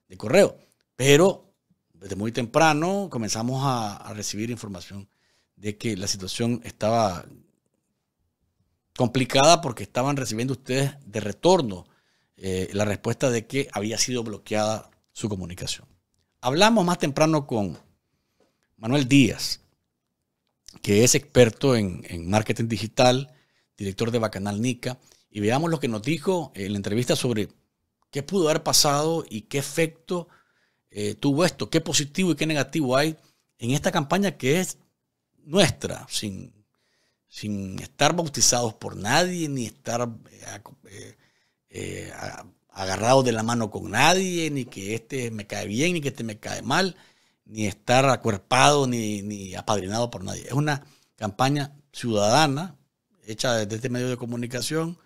de correo. Pero desde muy temprano comenzamos a, recibir información de que la situación estaba complicada porque estaban recibiendo ustedes de retorno eh, la respuesta de que había sido bloqueada su comunicación. Hablamos más temprano con Manuel Díaz, que es experto en, marketing digital, director de Bacanal Nica, y veamos lo que nos dijo en la entrevista sobre qué pudo haber pasado y qué efecto eh, tuvo esto, qué positivo y qué negativo hay en esta campaña que es nuestra, sin, sin estar bautizados por nadie, ni estar eh, eh, agarrados de la mano con nadie, ni que este me cae bien, ni que este me cae mal ni estar acuerpado ni, apadrinado por nadie. Es una campaña ciudadana hecha desde este medio de comunicación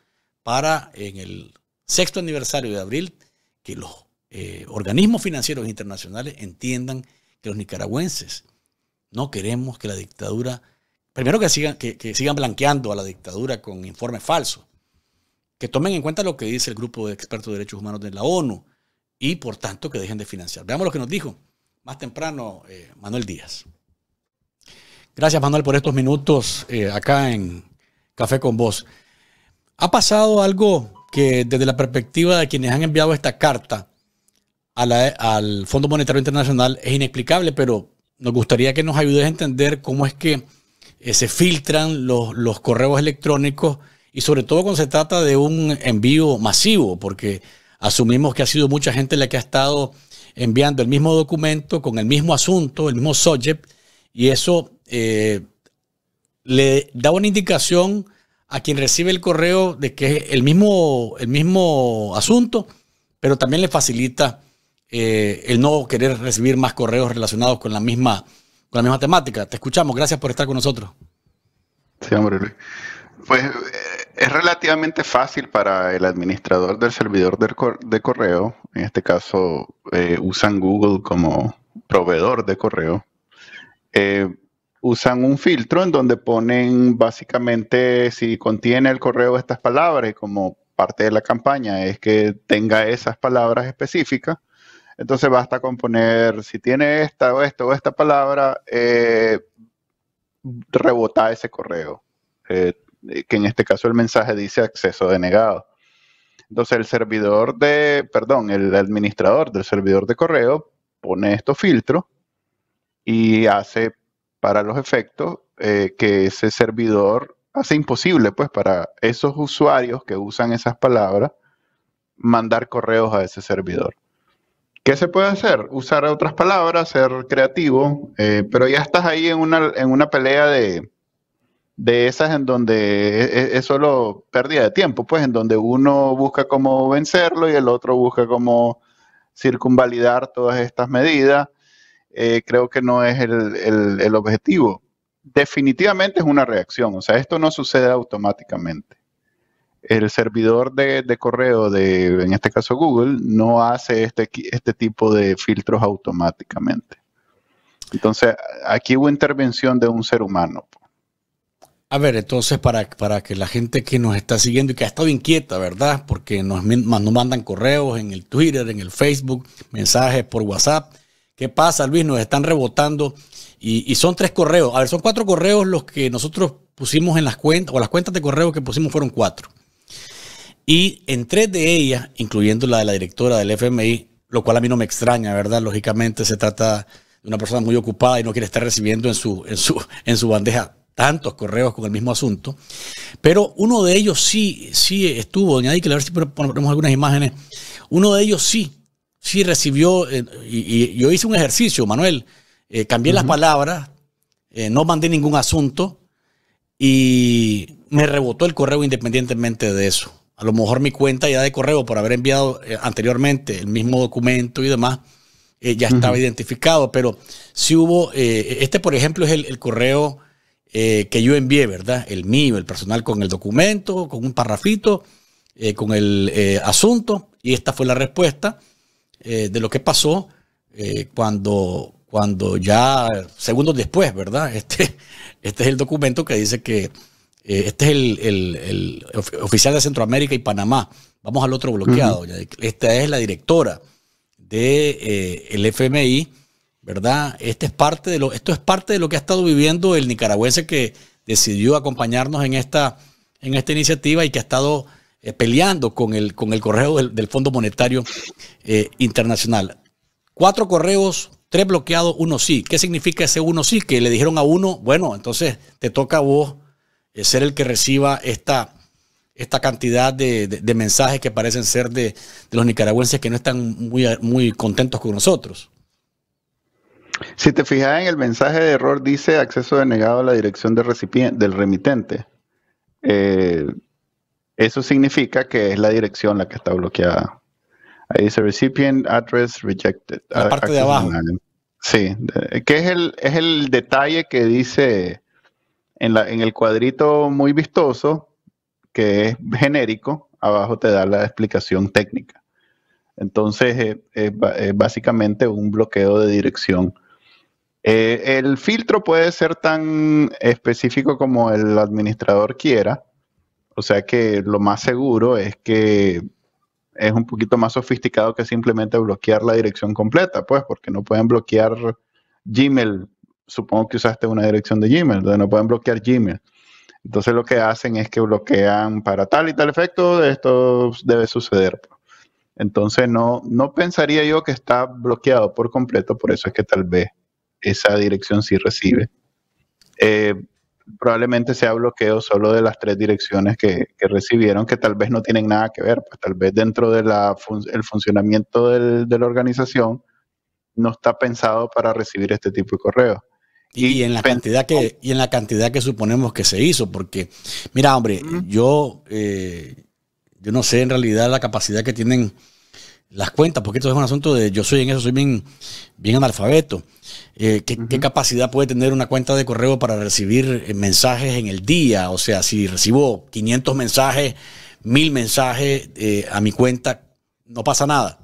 para en el sexto aniversario de abril que los eh, organismos financieros internacionales entiendan que los nicaragüenses no queremos que la dictadura, primero que sigan, que sigan blanqueando a la dictadura con informes falsos, que tomen en cuenta lo que dice el grupo de expertos de derechos humanos de la ONU y por tanto que dejen de financiar. Veamos lo que nos dijo más temprano eh, Manuel Díaz. Gracias Manuel por estos minutos eh, acá en Café con Vos. Ha pasado algo que desde la perspectiva de quienes han enviado esta carta al Fondo Monetario Internacional es inexplicable, pero nos gustaría que nos ayudes a entender cómo es que eh, se filtran los, los correos electrónicos y sobre todo cuando se trata de un envío masivo, porque asumimos que ha sido mucha gente la que ha estado enviando el mismo documento con el mismo asunto, el mismo subject, y eso eh, le da una indicación a quien recibe el correo de que es el mismo, el mismo asunto, pero también le facilita eh, el no querer recibir más correos relacionados con la, misma, con la misma temática. Te escuchamos, gracias por estar con nosotros. Sí, hombre Pues eh, es relativamente fácil para el administrador del servidor de correo en este caso eh, usan Google como proveedor de correo, eh, usan un filtro en donde ponen básicamente si contiene el correo estas palabras, y como parte de la campaña es que tenga esas palabras específicas. Entonces basta con poner, si tiene esta o esta o esta palabra, eh, rebota ese correo, que en este caso el mensaje dice acceso denegado. Entonces el servidor de, perdón, el administrador del servidor de correo pone estos filtros y hace para los efectos eh, que ese servidor hace imposible, pues, para esos usuarios que usan esas palabras, mandar correos a ese servidor. ¿Qué se puede hacer? Usar otras palabras, ser creativo, eh, pero ya estás ahí en una pelea de, de esas en donde es, solo pérdida de tiempo, pues en donde uno busca cómo vencerlo y el otro busca cómo circunvalidar todas estas medidas, eh, creo que no es el, objetivo. Definitivamente es una reacción, o sea, esto no sucede automáticamente. El servidor de, correo de, en este caso Google, no hace este, este tipo de filtros automáticamente. Entonces, aquí hubo intervención de un ser humano. A ver, entonces para, para que la gente que nos está siguiendo y que ha estado inquieta, ¿verdad? Porque nos, mandan correos en el Twitter, en el Facebook, mensajes por WhatsApp. ¿Qué pasa, Luis? Nos están rebotando y, son tres correos. A ver, son cuatro correos los que nosotros pusimos en las cuentas, o las cuentas de correo que pusimos fueron cuatro. Y en tres de ellas, incluyendo la de la directora del FMI, lo cual a mí no me extraña, ¿verdad? Lógicamente se trata de una persona muy ocupada y no quiere estar recibiendo en su, en su, en su bandeja tantos correos con el mismo asunto, pero uno de ellos sí, sí estuvo, doña que a ver si ponemos algunas imágenes, uno de ellos sí, sí recibió, eh, y, yo hice un ejercicio, Manuel, eh, cambié las palabras, eh, no mandé ningún asunto y me rebotó el correo independientemente de eso. A lo mejor mi cuenta ya de correo por haber enviado anteriormente el mismo documento y demás, ya estaba identificado, pero si sí hubo, este por ejemplo es el correo eh, que yo envié, ¿verdad? El mío, el personal con el documento, con un parrafito, eh, con el eh, asunto. Y esta fue la respuesta de lo que pasó cuando, cuando ya, segundos después, ¿verdad? [LAUGHS] Este, este es el documento que dice que este es el, oficial de Centroamérica y Panamá. Vamos al otro bloqueado. Esta es la directora del FMI ¿verdad? Este es parte de lo, esto es parte de lo que ha estado viviendo el nicaragüense que decidió acompañarnos en esta, en esta iniciativa y que ha estado eh, peleando con el, con el correo del, Fondo Monetario eh, Internacional. Cuatro correos, tres bloqueados, uno sí. ¿Qué significa ese uno sí? Que le dijeron a uno, bueno, entonces te toca a vos eh, ser el que reciba esta, esta cantidad de, mensajes que parecen ser de, los nicaragüenses que no están muy, muy contentos con nosotros. Si te fijas en el mensaje de error, dice acceso denegado a la dirección del remitente. Eh, eso significa que es la dirección la que está bloqueada. Ahí dice recipient address rejected. La ah, parte de abajo. Sí, que es el, detalle que dice en, el cuadrito muy vistoso, que es genérico, abajo te da la explicación técnica. Entonces, eh, es básicamente un bloqueo de dirección eh, el filtro puede ser tan específico como el administrador quiera. O sea que lo más seguro es que es un poquito más sofisticado que simplemente bloquear la dirección completa, pues, porque no pueden bloquear Gmail. Supongo que usaste una dirección de Gmail, donde no pueden bloquear Gmail. Entonces lo que hacen es que bloquean para tal y tal efecto, esto debe suceder. Entonces no, no pensaría yo que está bloqueado por completo, por eso es que tal vez esa dirección sí recibe. Eh, probablemente sea bloqueo solo de las tres direcciones que, recibieron, que tal vez no tienen nada que ver, pues tal vez dentro del funcionamiento de la organización no está pensado para recibir este tipo de correos. Y, en la cantidad que, y en la cantidad que suponemos que se hizo, porque, mira, hombre, yo, eh, yo no sé en realidad la capacidad que tienen las cuentas, porque esto es un asunto de yo soy en eso, soy bien, bien analfabeto. Eh, ¿qué, capacidad puede tener una cuenta de correo para recibir eh, mensajes en el día? O sea, si recibo 500 mensajes, 1000 mensajes eh, a mi cuenta, no pasa nada.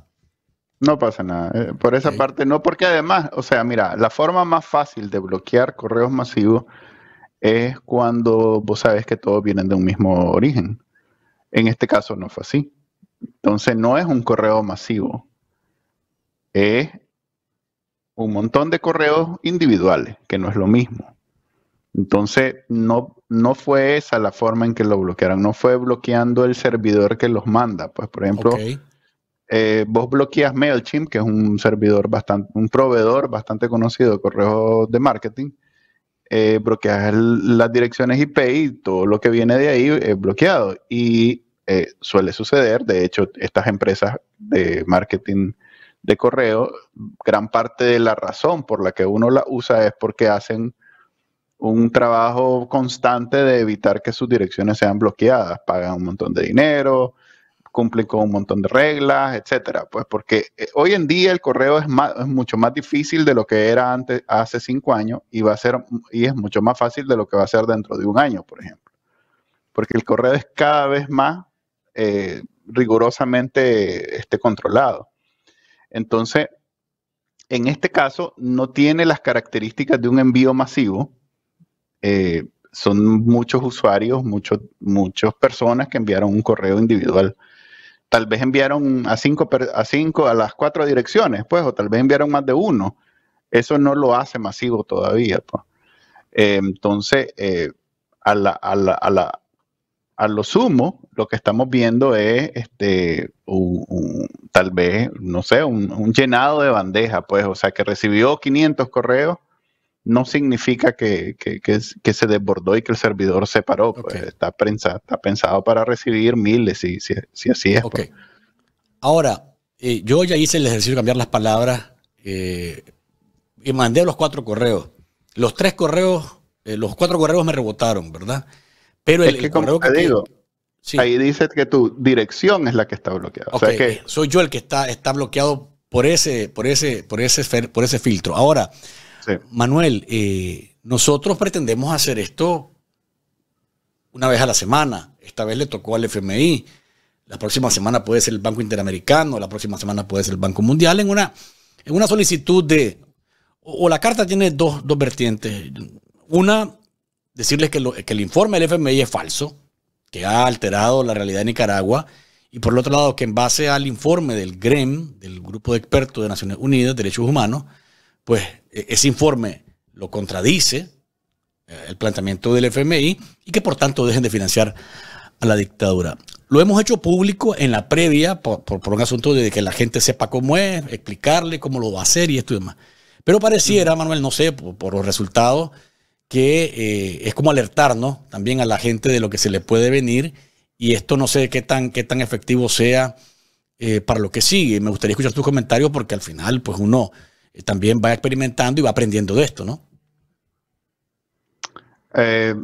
No pasa nada. por esa parte no, porque además, o sea, mira, la forma más fácil de bloquear correos masivos es cuando vos sabes que todos vienen de un mismo origen. En este caso no fue así. Entonces no es un correo masivo, es un montón de correos individuales, que no es lo mismo. Entonces no, no fue esa la forma en que lo bloquearon, no fue bloqueando el servidor que los manda. Pues por ejemplo, eh, vos bloqueas MailChimp, que es un servidor bastante, un proveedor bastante conocido de correos de marketing. Eh, bloqueas las direcciones IP y todo lo que viene de ahí es bloqueado. Y eh, suele suceder. De hecho, estas empresas de marketing de correo, gran parte de la razón por la que uno la usa es porque hacen un trabajo constante de evitar que sus direcciones sean bloqueadas, pagan un montón de dinero, cumplen con un montón de reglas, etcétera. Pues porque eh, hoy en día el correo es, más, mucho más difícil de lo que era antes, hace cinco años, y va a ser, y es mucho más fácil de lo que va a ser dentro de un año, por ejemplo. Porque el correo es cada vez más eh, rigurosamente esté controlado. Entonces, en este caso, no tiene las características de un envío masivo. Eh, son muchos usuarios, muchos, muchas personas que enviaron un correo individual. Tal vez enviaron a cinco, a a las cuatro direcciones, pues, o tal vez enviaron más de uno. Eso no lo hace masivo todavía, pues. eh, entonces, a la, a la, a la, a lo sumo, lo que estamos viendo es este, tal vez, no sé, un, llenado de bandeja, pues, o sea, que recibió 500 correos, no significa que, que, se desbordó y que el servidor se paró, pues, está, prensa, está, pensado para recibir miles, si, así es. Pues. Ok. Ahora, eh, yo ya hice el ejercicio de cambiar las palabras eh, y mandé los cuatro correos. Los tres correos, eh, los cuatro correos me rebotaron, ¿verdad? Pero el, que, digo, ahí dices que tu dirección es la que está bloqueada. que, soy yo el que está, está bloqueado por ese, por ese, por ese, por ese filtro. Ahora, Manuel, eh, nosotros pretendemos hacer esto una vez a la semana. Esta vez le tocó al FMI. La próxima semana puede ser el Banco Interamericano, la próxima semana puede ser el Banco Mundial, en una, en una solicitud de... O, la carta tiene dos vertientes. Una, decirles que, el informe del FMI es falso, que ha alterado la realidad de Nicaragua, y por el otro lado, que en base al informe del GREM, del Grupo de Expertos de Naciones Unidas, Derechos Humanos, pues e-, ese informe lo contradice eh, el planteamiento del FMI y que por tanto dejen de financiar a la dictadura. Lo hemos hecho público en la previa por, un asunto de que la gente sepa cómo es, explicarle cómo lo va a hacer y esto y demás. Pero pareciera, Manuel, no sé, por los resultados, que eh, es como alertarnos también a la gente de lo que se le puede venir y esto no sé qué tan, qué tan efectivo sea eh, para lo que sigue. Me gustaría escuchar tus comentarios porque al final pues uno eh, también va experimentando y va aprendiendo de esto, ¿no?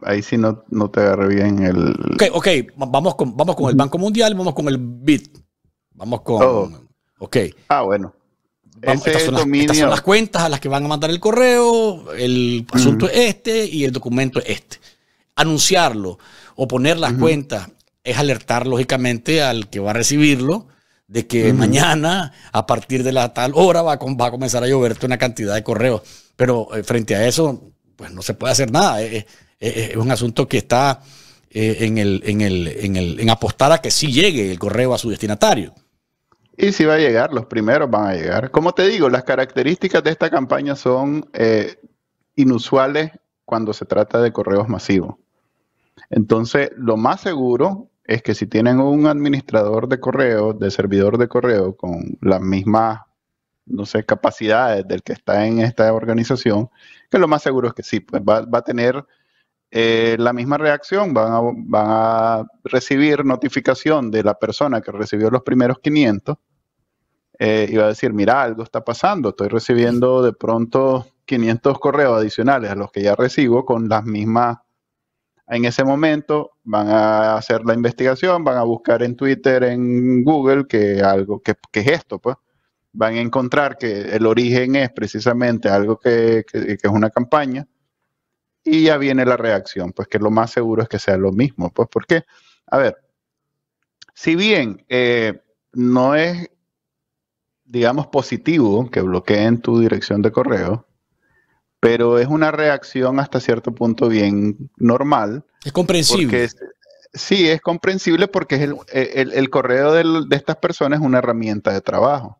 ahí sí no, no te agarré bien el... Ok, vamos con, vamos con el Banco Mundial, vamos con el BID, vamos con... Oh. Ok. Ah, bueno estas, son las, cuentas a las que van a mandar el correo, el mm. asunto es este y el documento es este. Anunciarlo o poner las cuentas es alertar lógicamente al que va a recibirlo de que mañana a partir de la tal hora va a, va a comenzar a lloverte una cantidad de correos. Pero eh, frente a eso, pues no se puede hacer nada. Eh, eh, es, un asunto que está en, el, en, el, en, el, en apostar a que sí llegue el correo a su destinatario. Y si va a llegar, los primeros van a llegar. Como te digo, las características de esta campaña son eh, inusuales cuando se trata de correos masivos. Entonces, lo más seguro es que si tienen un administrador de correo, de servidor de correo, con las mismas, no sé, capacidades del que está en esta organización, que lo más seguro es que sí, pues va, va a tener eh, la misma reacción, van a, recibir notificación de la persona que recibió los primeros 500 eh, y va a decir, mira, algo está pasando, estoy recibiendo de pronto 500 correos adicionales a los que ya recibo con las mismas... En ese momento van a hacer la investigación, van a buscar en Twitter, en Google, que algo, que, es esto, pues van a encontrar que el origen es precisamente algo que es una campaña, y ya viene la reacción, pues que lo más seguro es que sea lo mismo, pues porque, a ver, si bien eh, no es, digamos, positivo que bloqueen tu dirección de correo, pero es una reacción hasta cierto punto bien normal. Es comprensible. sí, es comprensible porque es el, correo de estas personas es una herramienta de trabajo.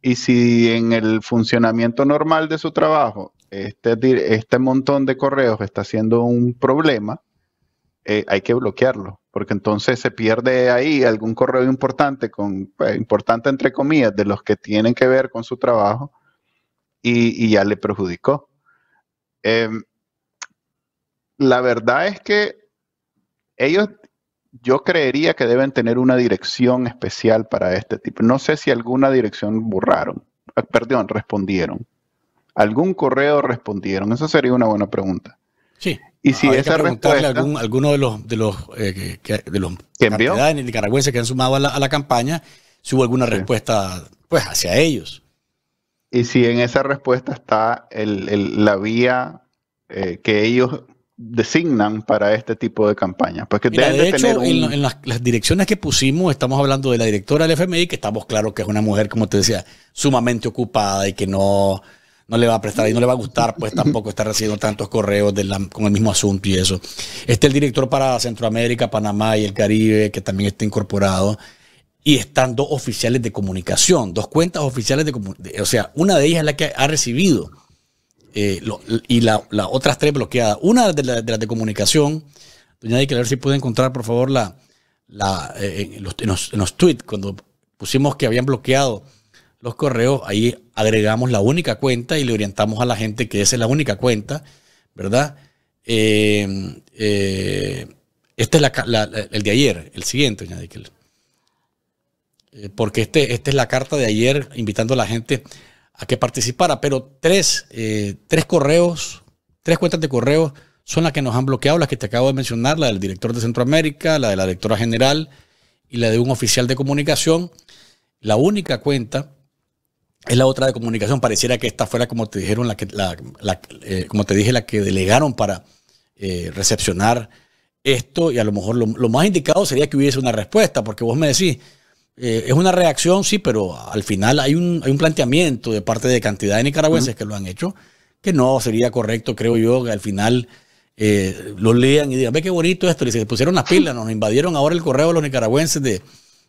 Y si en el funcionamiento normal de su trabajo este, este, montón de correos está siendo un problema, eh, hay que bloquearlo, porque entonces se pierde ahí algún correo importante, pues, importante entre comillas, de los que tienen que ver con su trabajo y, ya le perjudicó. Em, la verdad es que ellos, yo creería que deben tener una dirección especial para este tipo. No sé si alguna dirección borraron, perdón, respondieron ¿Algún correo respondieron? Esa sería una buena pregunta. Sí. Y si esa respuesta, algún, alguno de los de los eh, de los ¿Que nicaragüenses que han sumado a la, a la campaña, si hubo alguna respuesta pues hacia ellos. Y si en esa respuesta está el, el, la vía eh, que ellos designan para este tipo de campaña. Pues que de, hecho, tener en, las, las, direcciones que pusimos, estamos hablando de la directora del FMI, que estamos claros que es una mujer, como te decía, sumamente ocupada y que no, no le va a prestar y no le va a gustar, pues tampoco está recibiendo tantos correos con el mismo asunto y eso. Está el director para Centroamérica, Panamá y el Caribe, que también está incorporado. Y están dos oficiales de comunicación, dos cuentas oficiales de comunicación. O sea, una de ellas es la que ha recibido eh, y las otras tres bloqueadas. Una de, las de comunicación, doña Dick, a ver si puede encontrar, por favor, la, eh, los, los tweets, cuando pusimos que habían bloqueado los correos, ahí agregamos la única cuenta y le orientamos a la gente que esa es la única cuenta, ¿verdad? este es la, el de ayer, el siguiente, eh, porque este, esta es la carta de ayer invitando a la gente a que participara, pero tres, tres correos, tres cuentas de correos son las que nos han bloqueado, las que te acabo de mencionar, la del director de Centroamérica, la de la directora general y la de un oficial de comunicación. La única cuenta es la otra de comunicación. Pareciera que esta fuera, como te dijeron, la que, eh, como te dije, la que delegaron para eh, recepcionar esto y a lo mejor lo, más indicado sería que hubiese una respuesta, porque vos me decís, eh, es una reacción, sí, pero al final hay un, planteamiento de parte de cantidad de nicaragüenses que lo han hecho, que no sería correcto, creo yo, que al final lo lean y digan, ve qué bonito esto, y se pusieron las pilas, nos invadieron ahora el correo de los nicaragüenses de,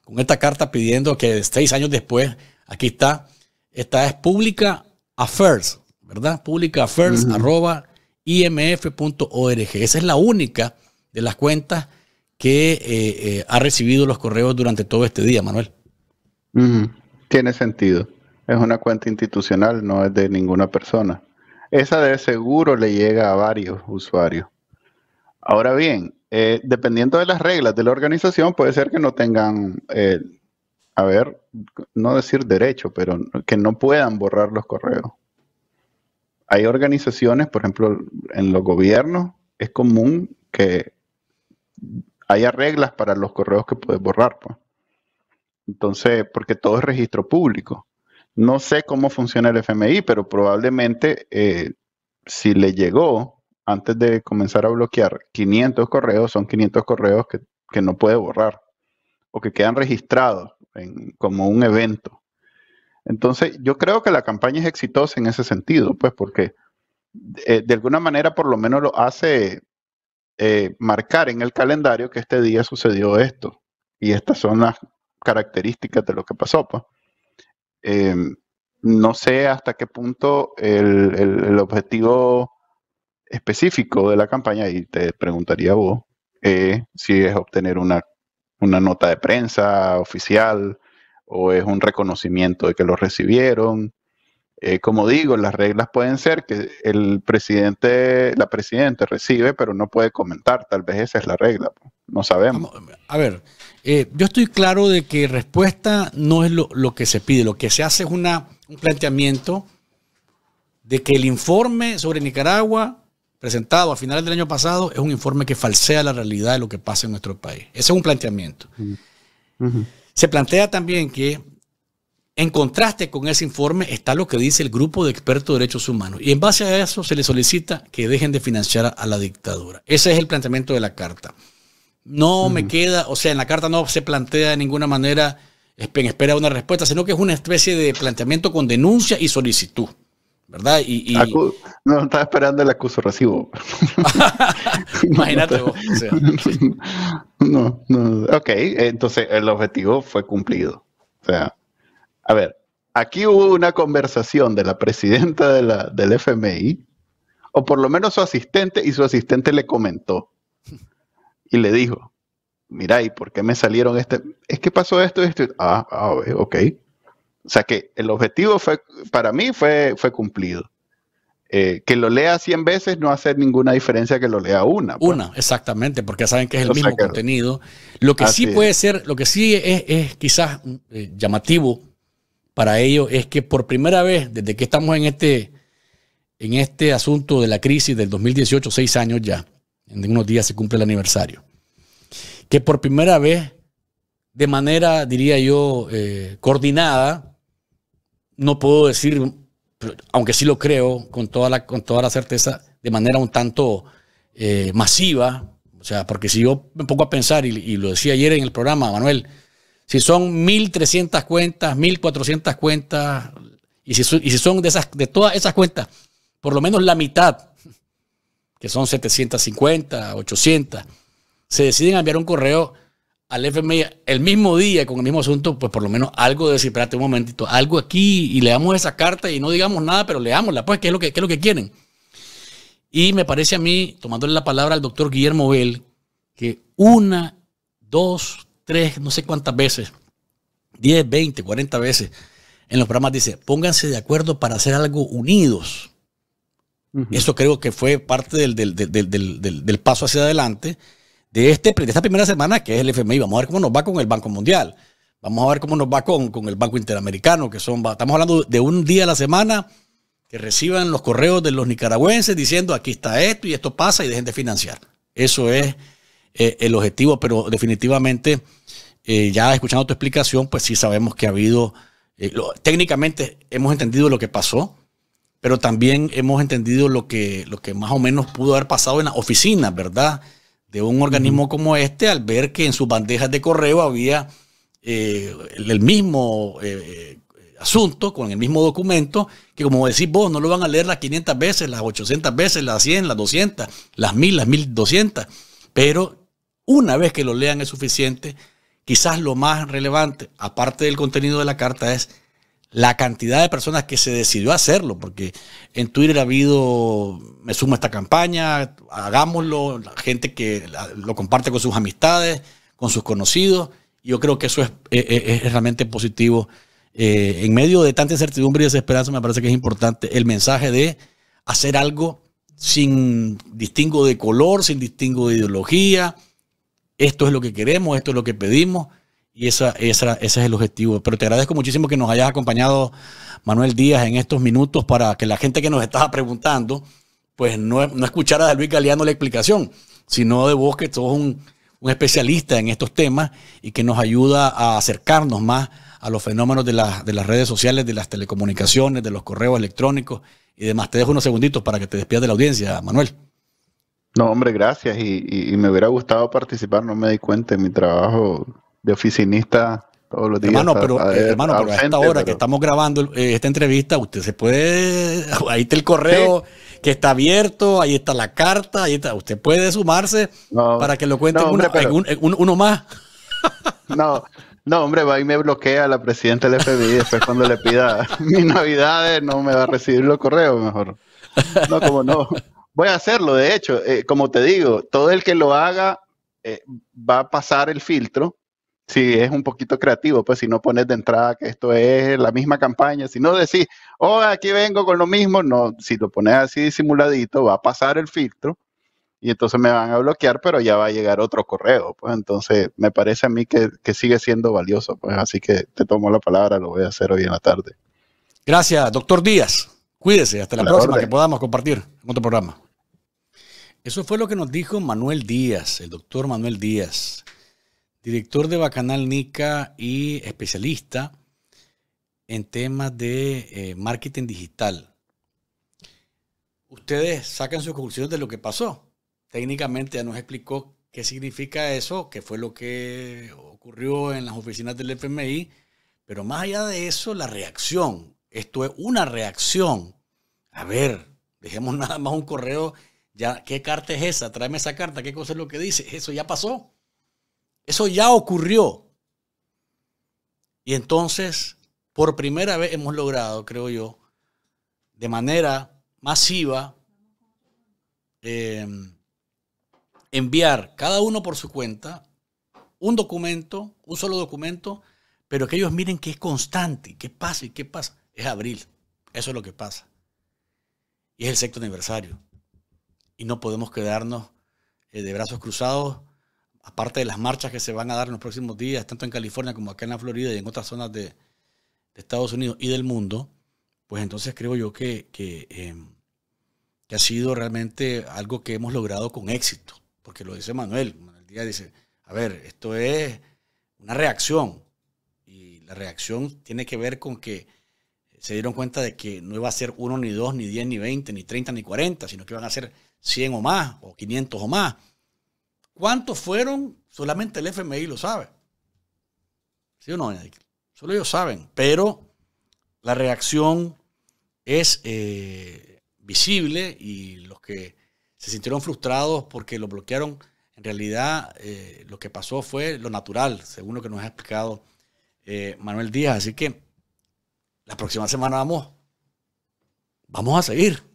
con esta carta pidiendo que seis años después, aquí está, esta es pública Affairs, ¿verdad? Pública Affairs, arroba imf.org. Esa es la única de las cuentas que eh, eh, ha recibido los correos durante todo este día, Manuel. Tiene sentido. Es una cuenta institucional, no es de ninguna persona. Esa de seguro le llega a varios usuarios. Ahora bien, eh, dependiendo de las reglas de la organización, puede ser que no tengan, a ver, no decir derecho, pero que no puedan borrar los correos. Hay organizaciones, por ejemplo, en los gobiernos es común que haya reglas para los correos que puedes borrar. Pues. Entonces, porque todo es registro público. No sé cómo funciona el FMI, pero probablemente eh, si le llegó antes de comenzar a bloquear 500 correos, son 500 correos que, que no puede borrar o que quedan registrados como un evento. Entonces, yo creo que la campaña es exitosa en ese sentido, pues porque eh, de alguna manera por lo menos lo hace eh, marcar en el calendario que este día sucedió esto y estas son las características de lo que pasó. Pues. Em, no sé hasta qué punto el, el, objetivo específico de la campaña, y te preguntaría vos, eh, si es obtener una una nota de prensa oficial o es un reconocimiento de que lo recibieron. Eh, como digo, las reglas pueden ser que el presidente, la presidenta recibe, pero no puede comentar. Tal vez esa es la regla. No sabemos. A ver, eh, yo estoy claro de que respuesta no es lo, que se pide. Lo que se hace es una, un planteamiento de que el informe sobre Nicaragua presentado a finales del año pasado es un informe que falsea la realidad de lo que pasa en nuestro país. Ese es un planteamiento. Se plantea también que en contraste con ese informe está lo que dice el grupo de expertos de derechos humanos. Y en base a eso se le solicita que dejen de financiar a la dictadura. Ese es el planteamiento de la carta. No me queda, o sea, en la carta no se plantea de ninguna manera en espera una respuesta, sino que es una especie de planteamiento con denuncia y solicitud. ¿verdad? Y, No, estaba esperando el acuso recibo. [LAUGHS] Imagínate vos. [LAUGHS] No, no. Ok, entonces el objetivo fue cumplido. O sea, a ver, aquí hubo una conversación de la presidenta de la, del FMI, o por lo menos su asistente, y su asistente le comentó y le dijo, mira, ¿y por qué me salieron este? Es que pasó esto y esto. Ah, ah ok. O sea que el objetivo fue, para mí fue, fue cumplido. Eh, que lo lea 100 veces no hace ninguna diferencia que lo lea una. Pues. Una, exactamente, porque saben que es el mismo contenido. Lo que sí puede ser, lo que sí es, quizás eh, llamativo para ellos es que por primera vez, desde que estamos en este, en este asunto de la crisis del 2018, seis años ya, en unos días se cumple el aniversario, que por primera vez, de manera, diría yo, eh, coordinada, no puedo decir, aunque sí lo creo con toda la, con toda la certeza, de manera un tanto eh, masiva. O sea, porque si yo me pongo a pensar, y, lo decía ayer en el programa, Manuel, si son 1.300 cuentas, 1.400 cuentas, y si, son de, esas, de todas esas cuentas, por lo menos la mitad, que son 750, 800, se deciden enviar un correo, al FMI el mismo día con el mismo asunto, pues por lo menos algo de decir, espérate un momentito, algo aquí y leamos esa carta y no digamos nada, pero leámosla, pues, ¿qué es lo que, es lo que quieren? Y me parece a mí, tomándole la palabra al doctor Guillermo Bell, que una, dos, tres, no sé cuántas veces, 10, 20, 40 veces en los programas dice, pónganse de acuerdo para hacer algo unidos. y Eso creo que fue parte del, del paso hacia adelante de, este, esta primera semana, que es el FMI. Vamos a ver cómo nos va con el Banco Mundial. Vamos a ver cómo nos va con, el Banco Interamericano, que son, estamos hablando de un día a la semana que reciban los correos de los nicaragüenses diciendo aquí está esto y esto pasa y dejen de financiar. Eso es eh, el objetivo, pero definitivamente, eh, ya escuchando tu explicación, pues sí sabemos que ha habido, eh, técnicamente hemos entendido lo que pasó, pero también hemos entendido lo que, lo que más o menos pudo haber pasado en las oficinas, ¿verdad? de un organismo como este al ver que en sus bandejas de correo había eh, el, mismo eh, eh, asunto, con el mismo documento, que como decís vos, no lo van a leer las 500 veces, las 800 veces, las 100, las 200, las 1000, las 1200, pero una vez que lo lean es suficiente. Quizás lo más relevante, aparte del contenido de la carta, es la cantidad de personas que se decidió hacerlo, porque en Twitter ha habido, me sumo a esta campaña, hagámoslo, la gente que lo comparte con sus amistades, con sus conocidos, yo creo que eso es, eh, eh, realmente positivo. Eh, en medio de tanta incertidumbre y desesperanza, me parece que es importante el mensaje de hacer algo sin distingo de color, sin distingo de ideología. Esto es lo que queremos, esto es lo que pedimos y esa, esa, ese es el objetivo. Pero te agradezco muchísimo que nos hayas acompañado, Manuel Díaz, en estos minutos para que la gente que nos estaba preguntando, pues no, escuchara de Luis Galeano la explicación, sino de vos que sos un, especialista en estos temas y que nos ayuda a acercarnos más a los fenómenos de, de las redes sociales, de las telecomunicaciones, de los correos electrónicos y demás. Te dejo unos segunditos para que te despidas de la audiencia, Manuel. No, hombre, gracias. Y, me hubiera gustado participar, no me di cuenta de mi trabajo de oficinista todos los días. Hermano, pero, eh, hermano, pero a esta hora que estamos grabando eh, esta entrevista, usted se puede, [LAUGHS] ahí está el correo que está abierto, ahí está la carta, ahí está, usted puede sumarse para que lo cuente uno, más. [LAUGHS] no, no, hombre, va y me bloquea la presidenta del FBI. Después, cuando le pida [LAUGHS] mis navidades, no me va a recibir los correos, mejor. No, como no. Voy a hacerlo, de hecho, eh, como te digo, todo el que lo haga va a pasar el filtro si es un poquito creativo, pues si no pones de entrada que esto es la misma campaña, si no decís, oh, aquí vengo con lo mismo, no, si lo pones así disimuladito, va a pasar el filtro y entonces me van a bloquear, pero ya va a llegar otro correo, pues entonces me parece a mí que, sigue siendo valioso, pues así que te tomo la palabra, lo voy a hacer hoy en la tarde. Gracias, doctor Díaz. Cuídese, hasta la, próxima que podamos compartir en otro programa. Eso fue lo que nos dijo Manuel Díaz, el doctor Manuel Díaz director de Bacanal Nica y especialista en temas de eh, marketing digital. Ustedes sacan sus conclusiones de lo que pasó. Técnicamente ya nos explicó qué significa eso, qué fue lo que ocurrió en las oficinas del FMI, pero más allá de eso, la reacción. Esto es una reacción. A ver, dejemos [LAUGHS] nada más un correo. Ya, ¿Qué carta es esa? Tráeme esa carta. ¿Qué cosa es lo que dice? Eso ya pasó. Eso ya ocurrió. Y entonces, por primera vez hemos logrado, creo yo, de manera masiva, em, enviar cada uno por su cuenta un documento, un solo documento, pero que ellos miren que es constante, que pasa y qué pasa. Es abril, eso es lo que pasa. Y es el sexto aniversario. Y no podemos quedarnos eh, de brazos cruzados aparte de las marchas que se van a dar en los próximos días, tanto en California como acá en la Florida y en otras zonas de, Estados Unidos y del mundo, pues entonces creo yo que, em, que, ha sido realmente algo que hemos logrado con éxito, porque lo dice Manuel, Manuel Díaz dice, a ver, esto es una reacción, y la reacción tiene que ver con que se dieron cuenta de que no iba a ser uno, ni dos, ni diez, ni veinte, ni treinta, ni cuarenta, sino que iban a ser cien o más, o quinientos o más. ¿Cuántos fueron? Solamente el FMI lo sabe. ¿Sí o no, Solo ellos saben. Pero la reacción es eh, visible y los que se sintieron frustrados porque lo bloquearon, en realidad eh, lo que pasó fue lo natural, según lo que nos ha explicado eh, Manuel Díaz. Así que la próxima semana vamos, vamos a seguir.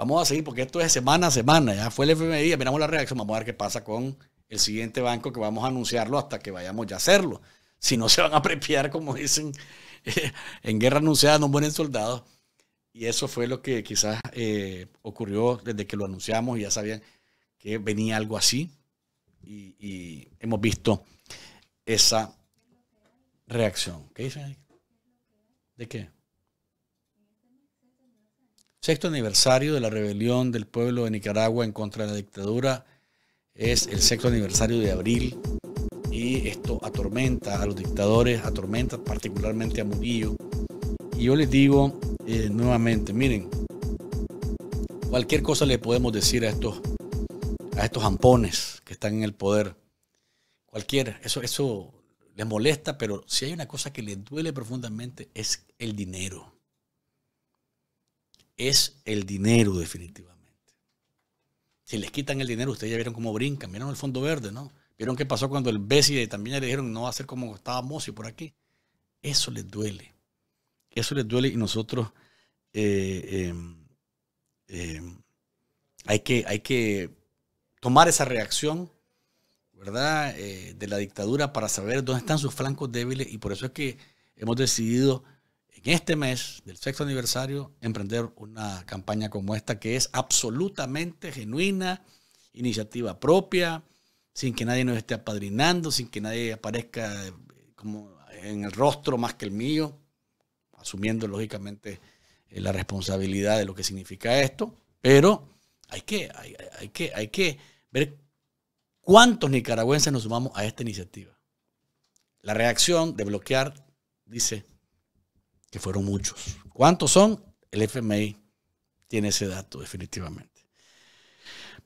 Vamos a seguir porque esto es semana a semana. Ya fue el FMI, miramos la reacción, vamos a ver qué pasa con el siguiente banco que vamos a anunciarlo hasta que vayamos ya a hacerlo. Si no, [LAUGHS] se van a aprepiar, como dicen, eh, en guerra anunciada no mueren soldados. Y eso fue lo que quizás eh, ocurrió desde que lo anunciamos y ya sabían que venía algo así. Y, y hemos visto esa reacción. ¿Qué dicen ahí? ¿De qué? sexto aniversario de la rebelión del pueblo de Nicaragua en contra de la dictadura. Es el sexto aniversario de abril y esto atormenta a los dictadores, atormenta particularmente a Murillo. Y yo les digo eh, nuevamente, miren, cualquier cosa le podemos decir a estos, a estos ampones que están en el poder. Cualquier, eso, eso les molesta, pero si hay una cosa que les duele profundamente es el dinero es el dinero definitivamente. Si les quitan el dinero, ustedes ya vieron cómo brincan, vieron el fondo verde, ¿no? Vieron qué pasó cuando el Bessie también le dijeron no va a ser como estaba y por aquí. Eso les duele. Eso les duele y nosotros eh, em, em, hay, que, hay que tomar esa reacción, ¿verdad? Eh, de la dictadura para saber dónde están sus flancos débiles y por eso es que hemos decidido en este mes del sexto aniversario emprender una campaña como esta que es absolutamente genuina, iniciativa propia, sin que nadie nos esté apadrinando, sin que nadie aparezca eh, como en el rostro más que el mío, asumiendo lógicamente eh, la responsabilidad de lo que significa esto, pero hay que, hay, que, hay que ver cuántos nicaragüenses nos sumamos a esta iniciativa. La reacción de bloquear dice, que fueron muchos. ¿Cuántos son? El FMI tiene ese dato definitivamente.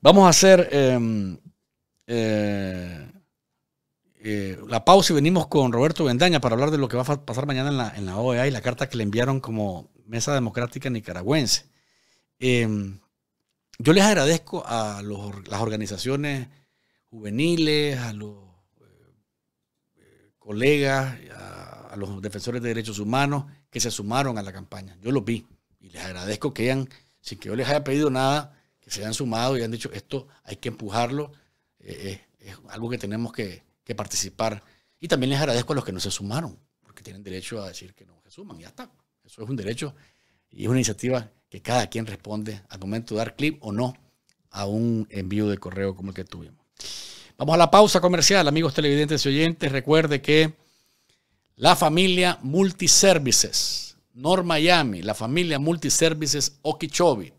Vamos a hacer em, eh, eh, la pausa y venimos con Roberto Bendaña para hablar de lo que va a pasar mañana en la, OEA e y la carta que le enviaron como Mesa Democrática Nicaragüense. Em, yo les agradezco a las organizaciones juveniles, a los eh, colegas, a a los defensores de derechos humanos que se sumaron a la campaña. Yo los vi y les agradezco que hayan, sin que yo les haya pedido nada, que se hayan sumado y han dicho, esto hay que empujarlo, eh, eh, es algo que tenemos que, participar. Y también les agradezco a los que no se sumaron, porque tienen derecho a decir que no se suman, y ya está. Eso es un derecho y es una iniciativa que cada quien responde al momento de dar clip o no a un envío de correo como el que tuvimos. Vamos a la pausa comercial, amigos televidentes y oyentes. Recuerde que la familia Multiservices, North Miami, la familia Multiservices Okeechobee.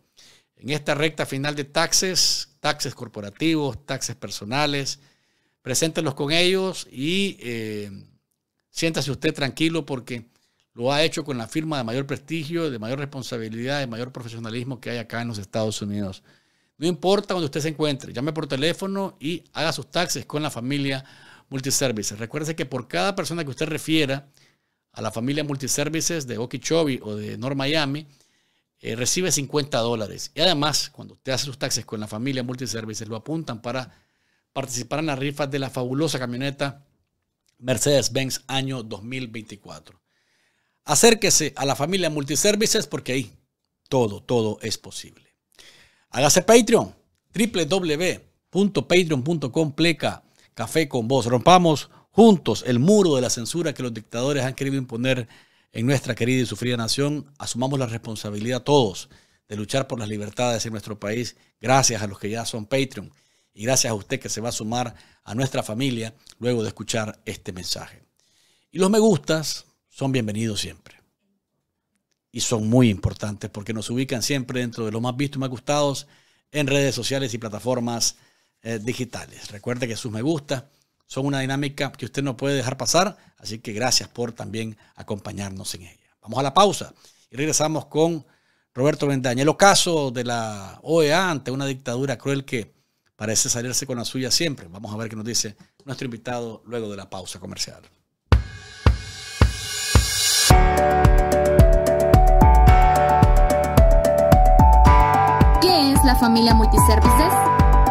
En esta recta final de taxes, taxes corporativos, taxes personales, preséntelos con ellos y eh, siéntase usted tranquilo porque lo ha hecho con la firma de mayor prestigio, de mayor responsabilidad, de mayor profesionalismo que hay acá en los Estados Unidos. No importa donde usted se encuentre, llame por teléfono y haga sus taxes con la familia Multiservices. Recuérdese que por cada persona que usted refiera a la familia Multiservices de Okeechobee o de North Miami, eh, recibe 50 dólares. Y además, cuando usted hace sus taxes con la familia Multiservices, lo apuntan para participar en la rifa de la fabulosa camioneta Mercedes-Benz año 2024. Acérquese a la familia Multiservices porque ahí todo, todo es posible. Hágase Patreon, www.patreon.com pleca Café con vos. Rompamos juntos el muro de la censura que los dictadores han querido imponer en nuestra querida y sufrida nación. Asumamos la responsabilidad todos de luchar por las libertades en nuestro país, gracias a los que ya son Patreon y gracias a usted que se va a sumar a nuestra familia luego de escuchar este mensaje. Y los me gustas son bienvenidos siempre. Y son muy importantes porque nos ubican siempre dentro de los más vistos y más gustados en redes sociales y plataformas eh, digitales. Recuerde que sus me gusta son una dinámica que usted no puede dejar pasar, así que gracias por también acompañarnos en ella. Vamos a la pausa y regresamos con Roberto Bendaña. El ocaso de la OEA ante una dictadura cruel que parece salirse con la suya siempre. Vamos a ver qué nos dice nuestro invitado luego de la pausa comercial. ¿Qué es la familia Multiservices?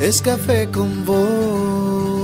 es café con vos.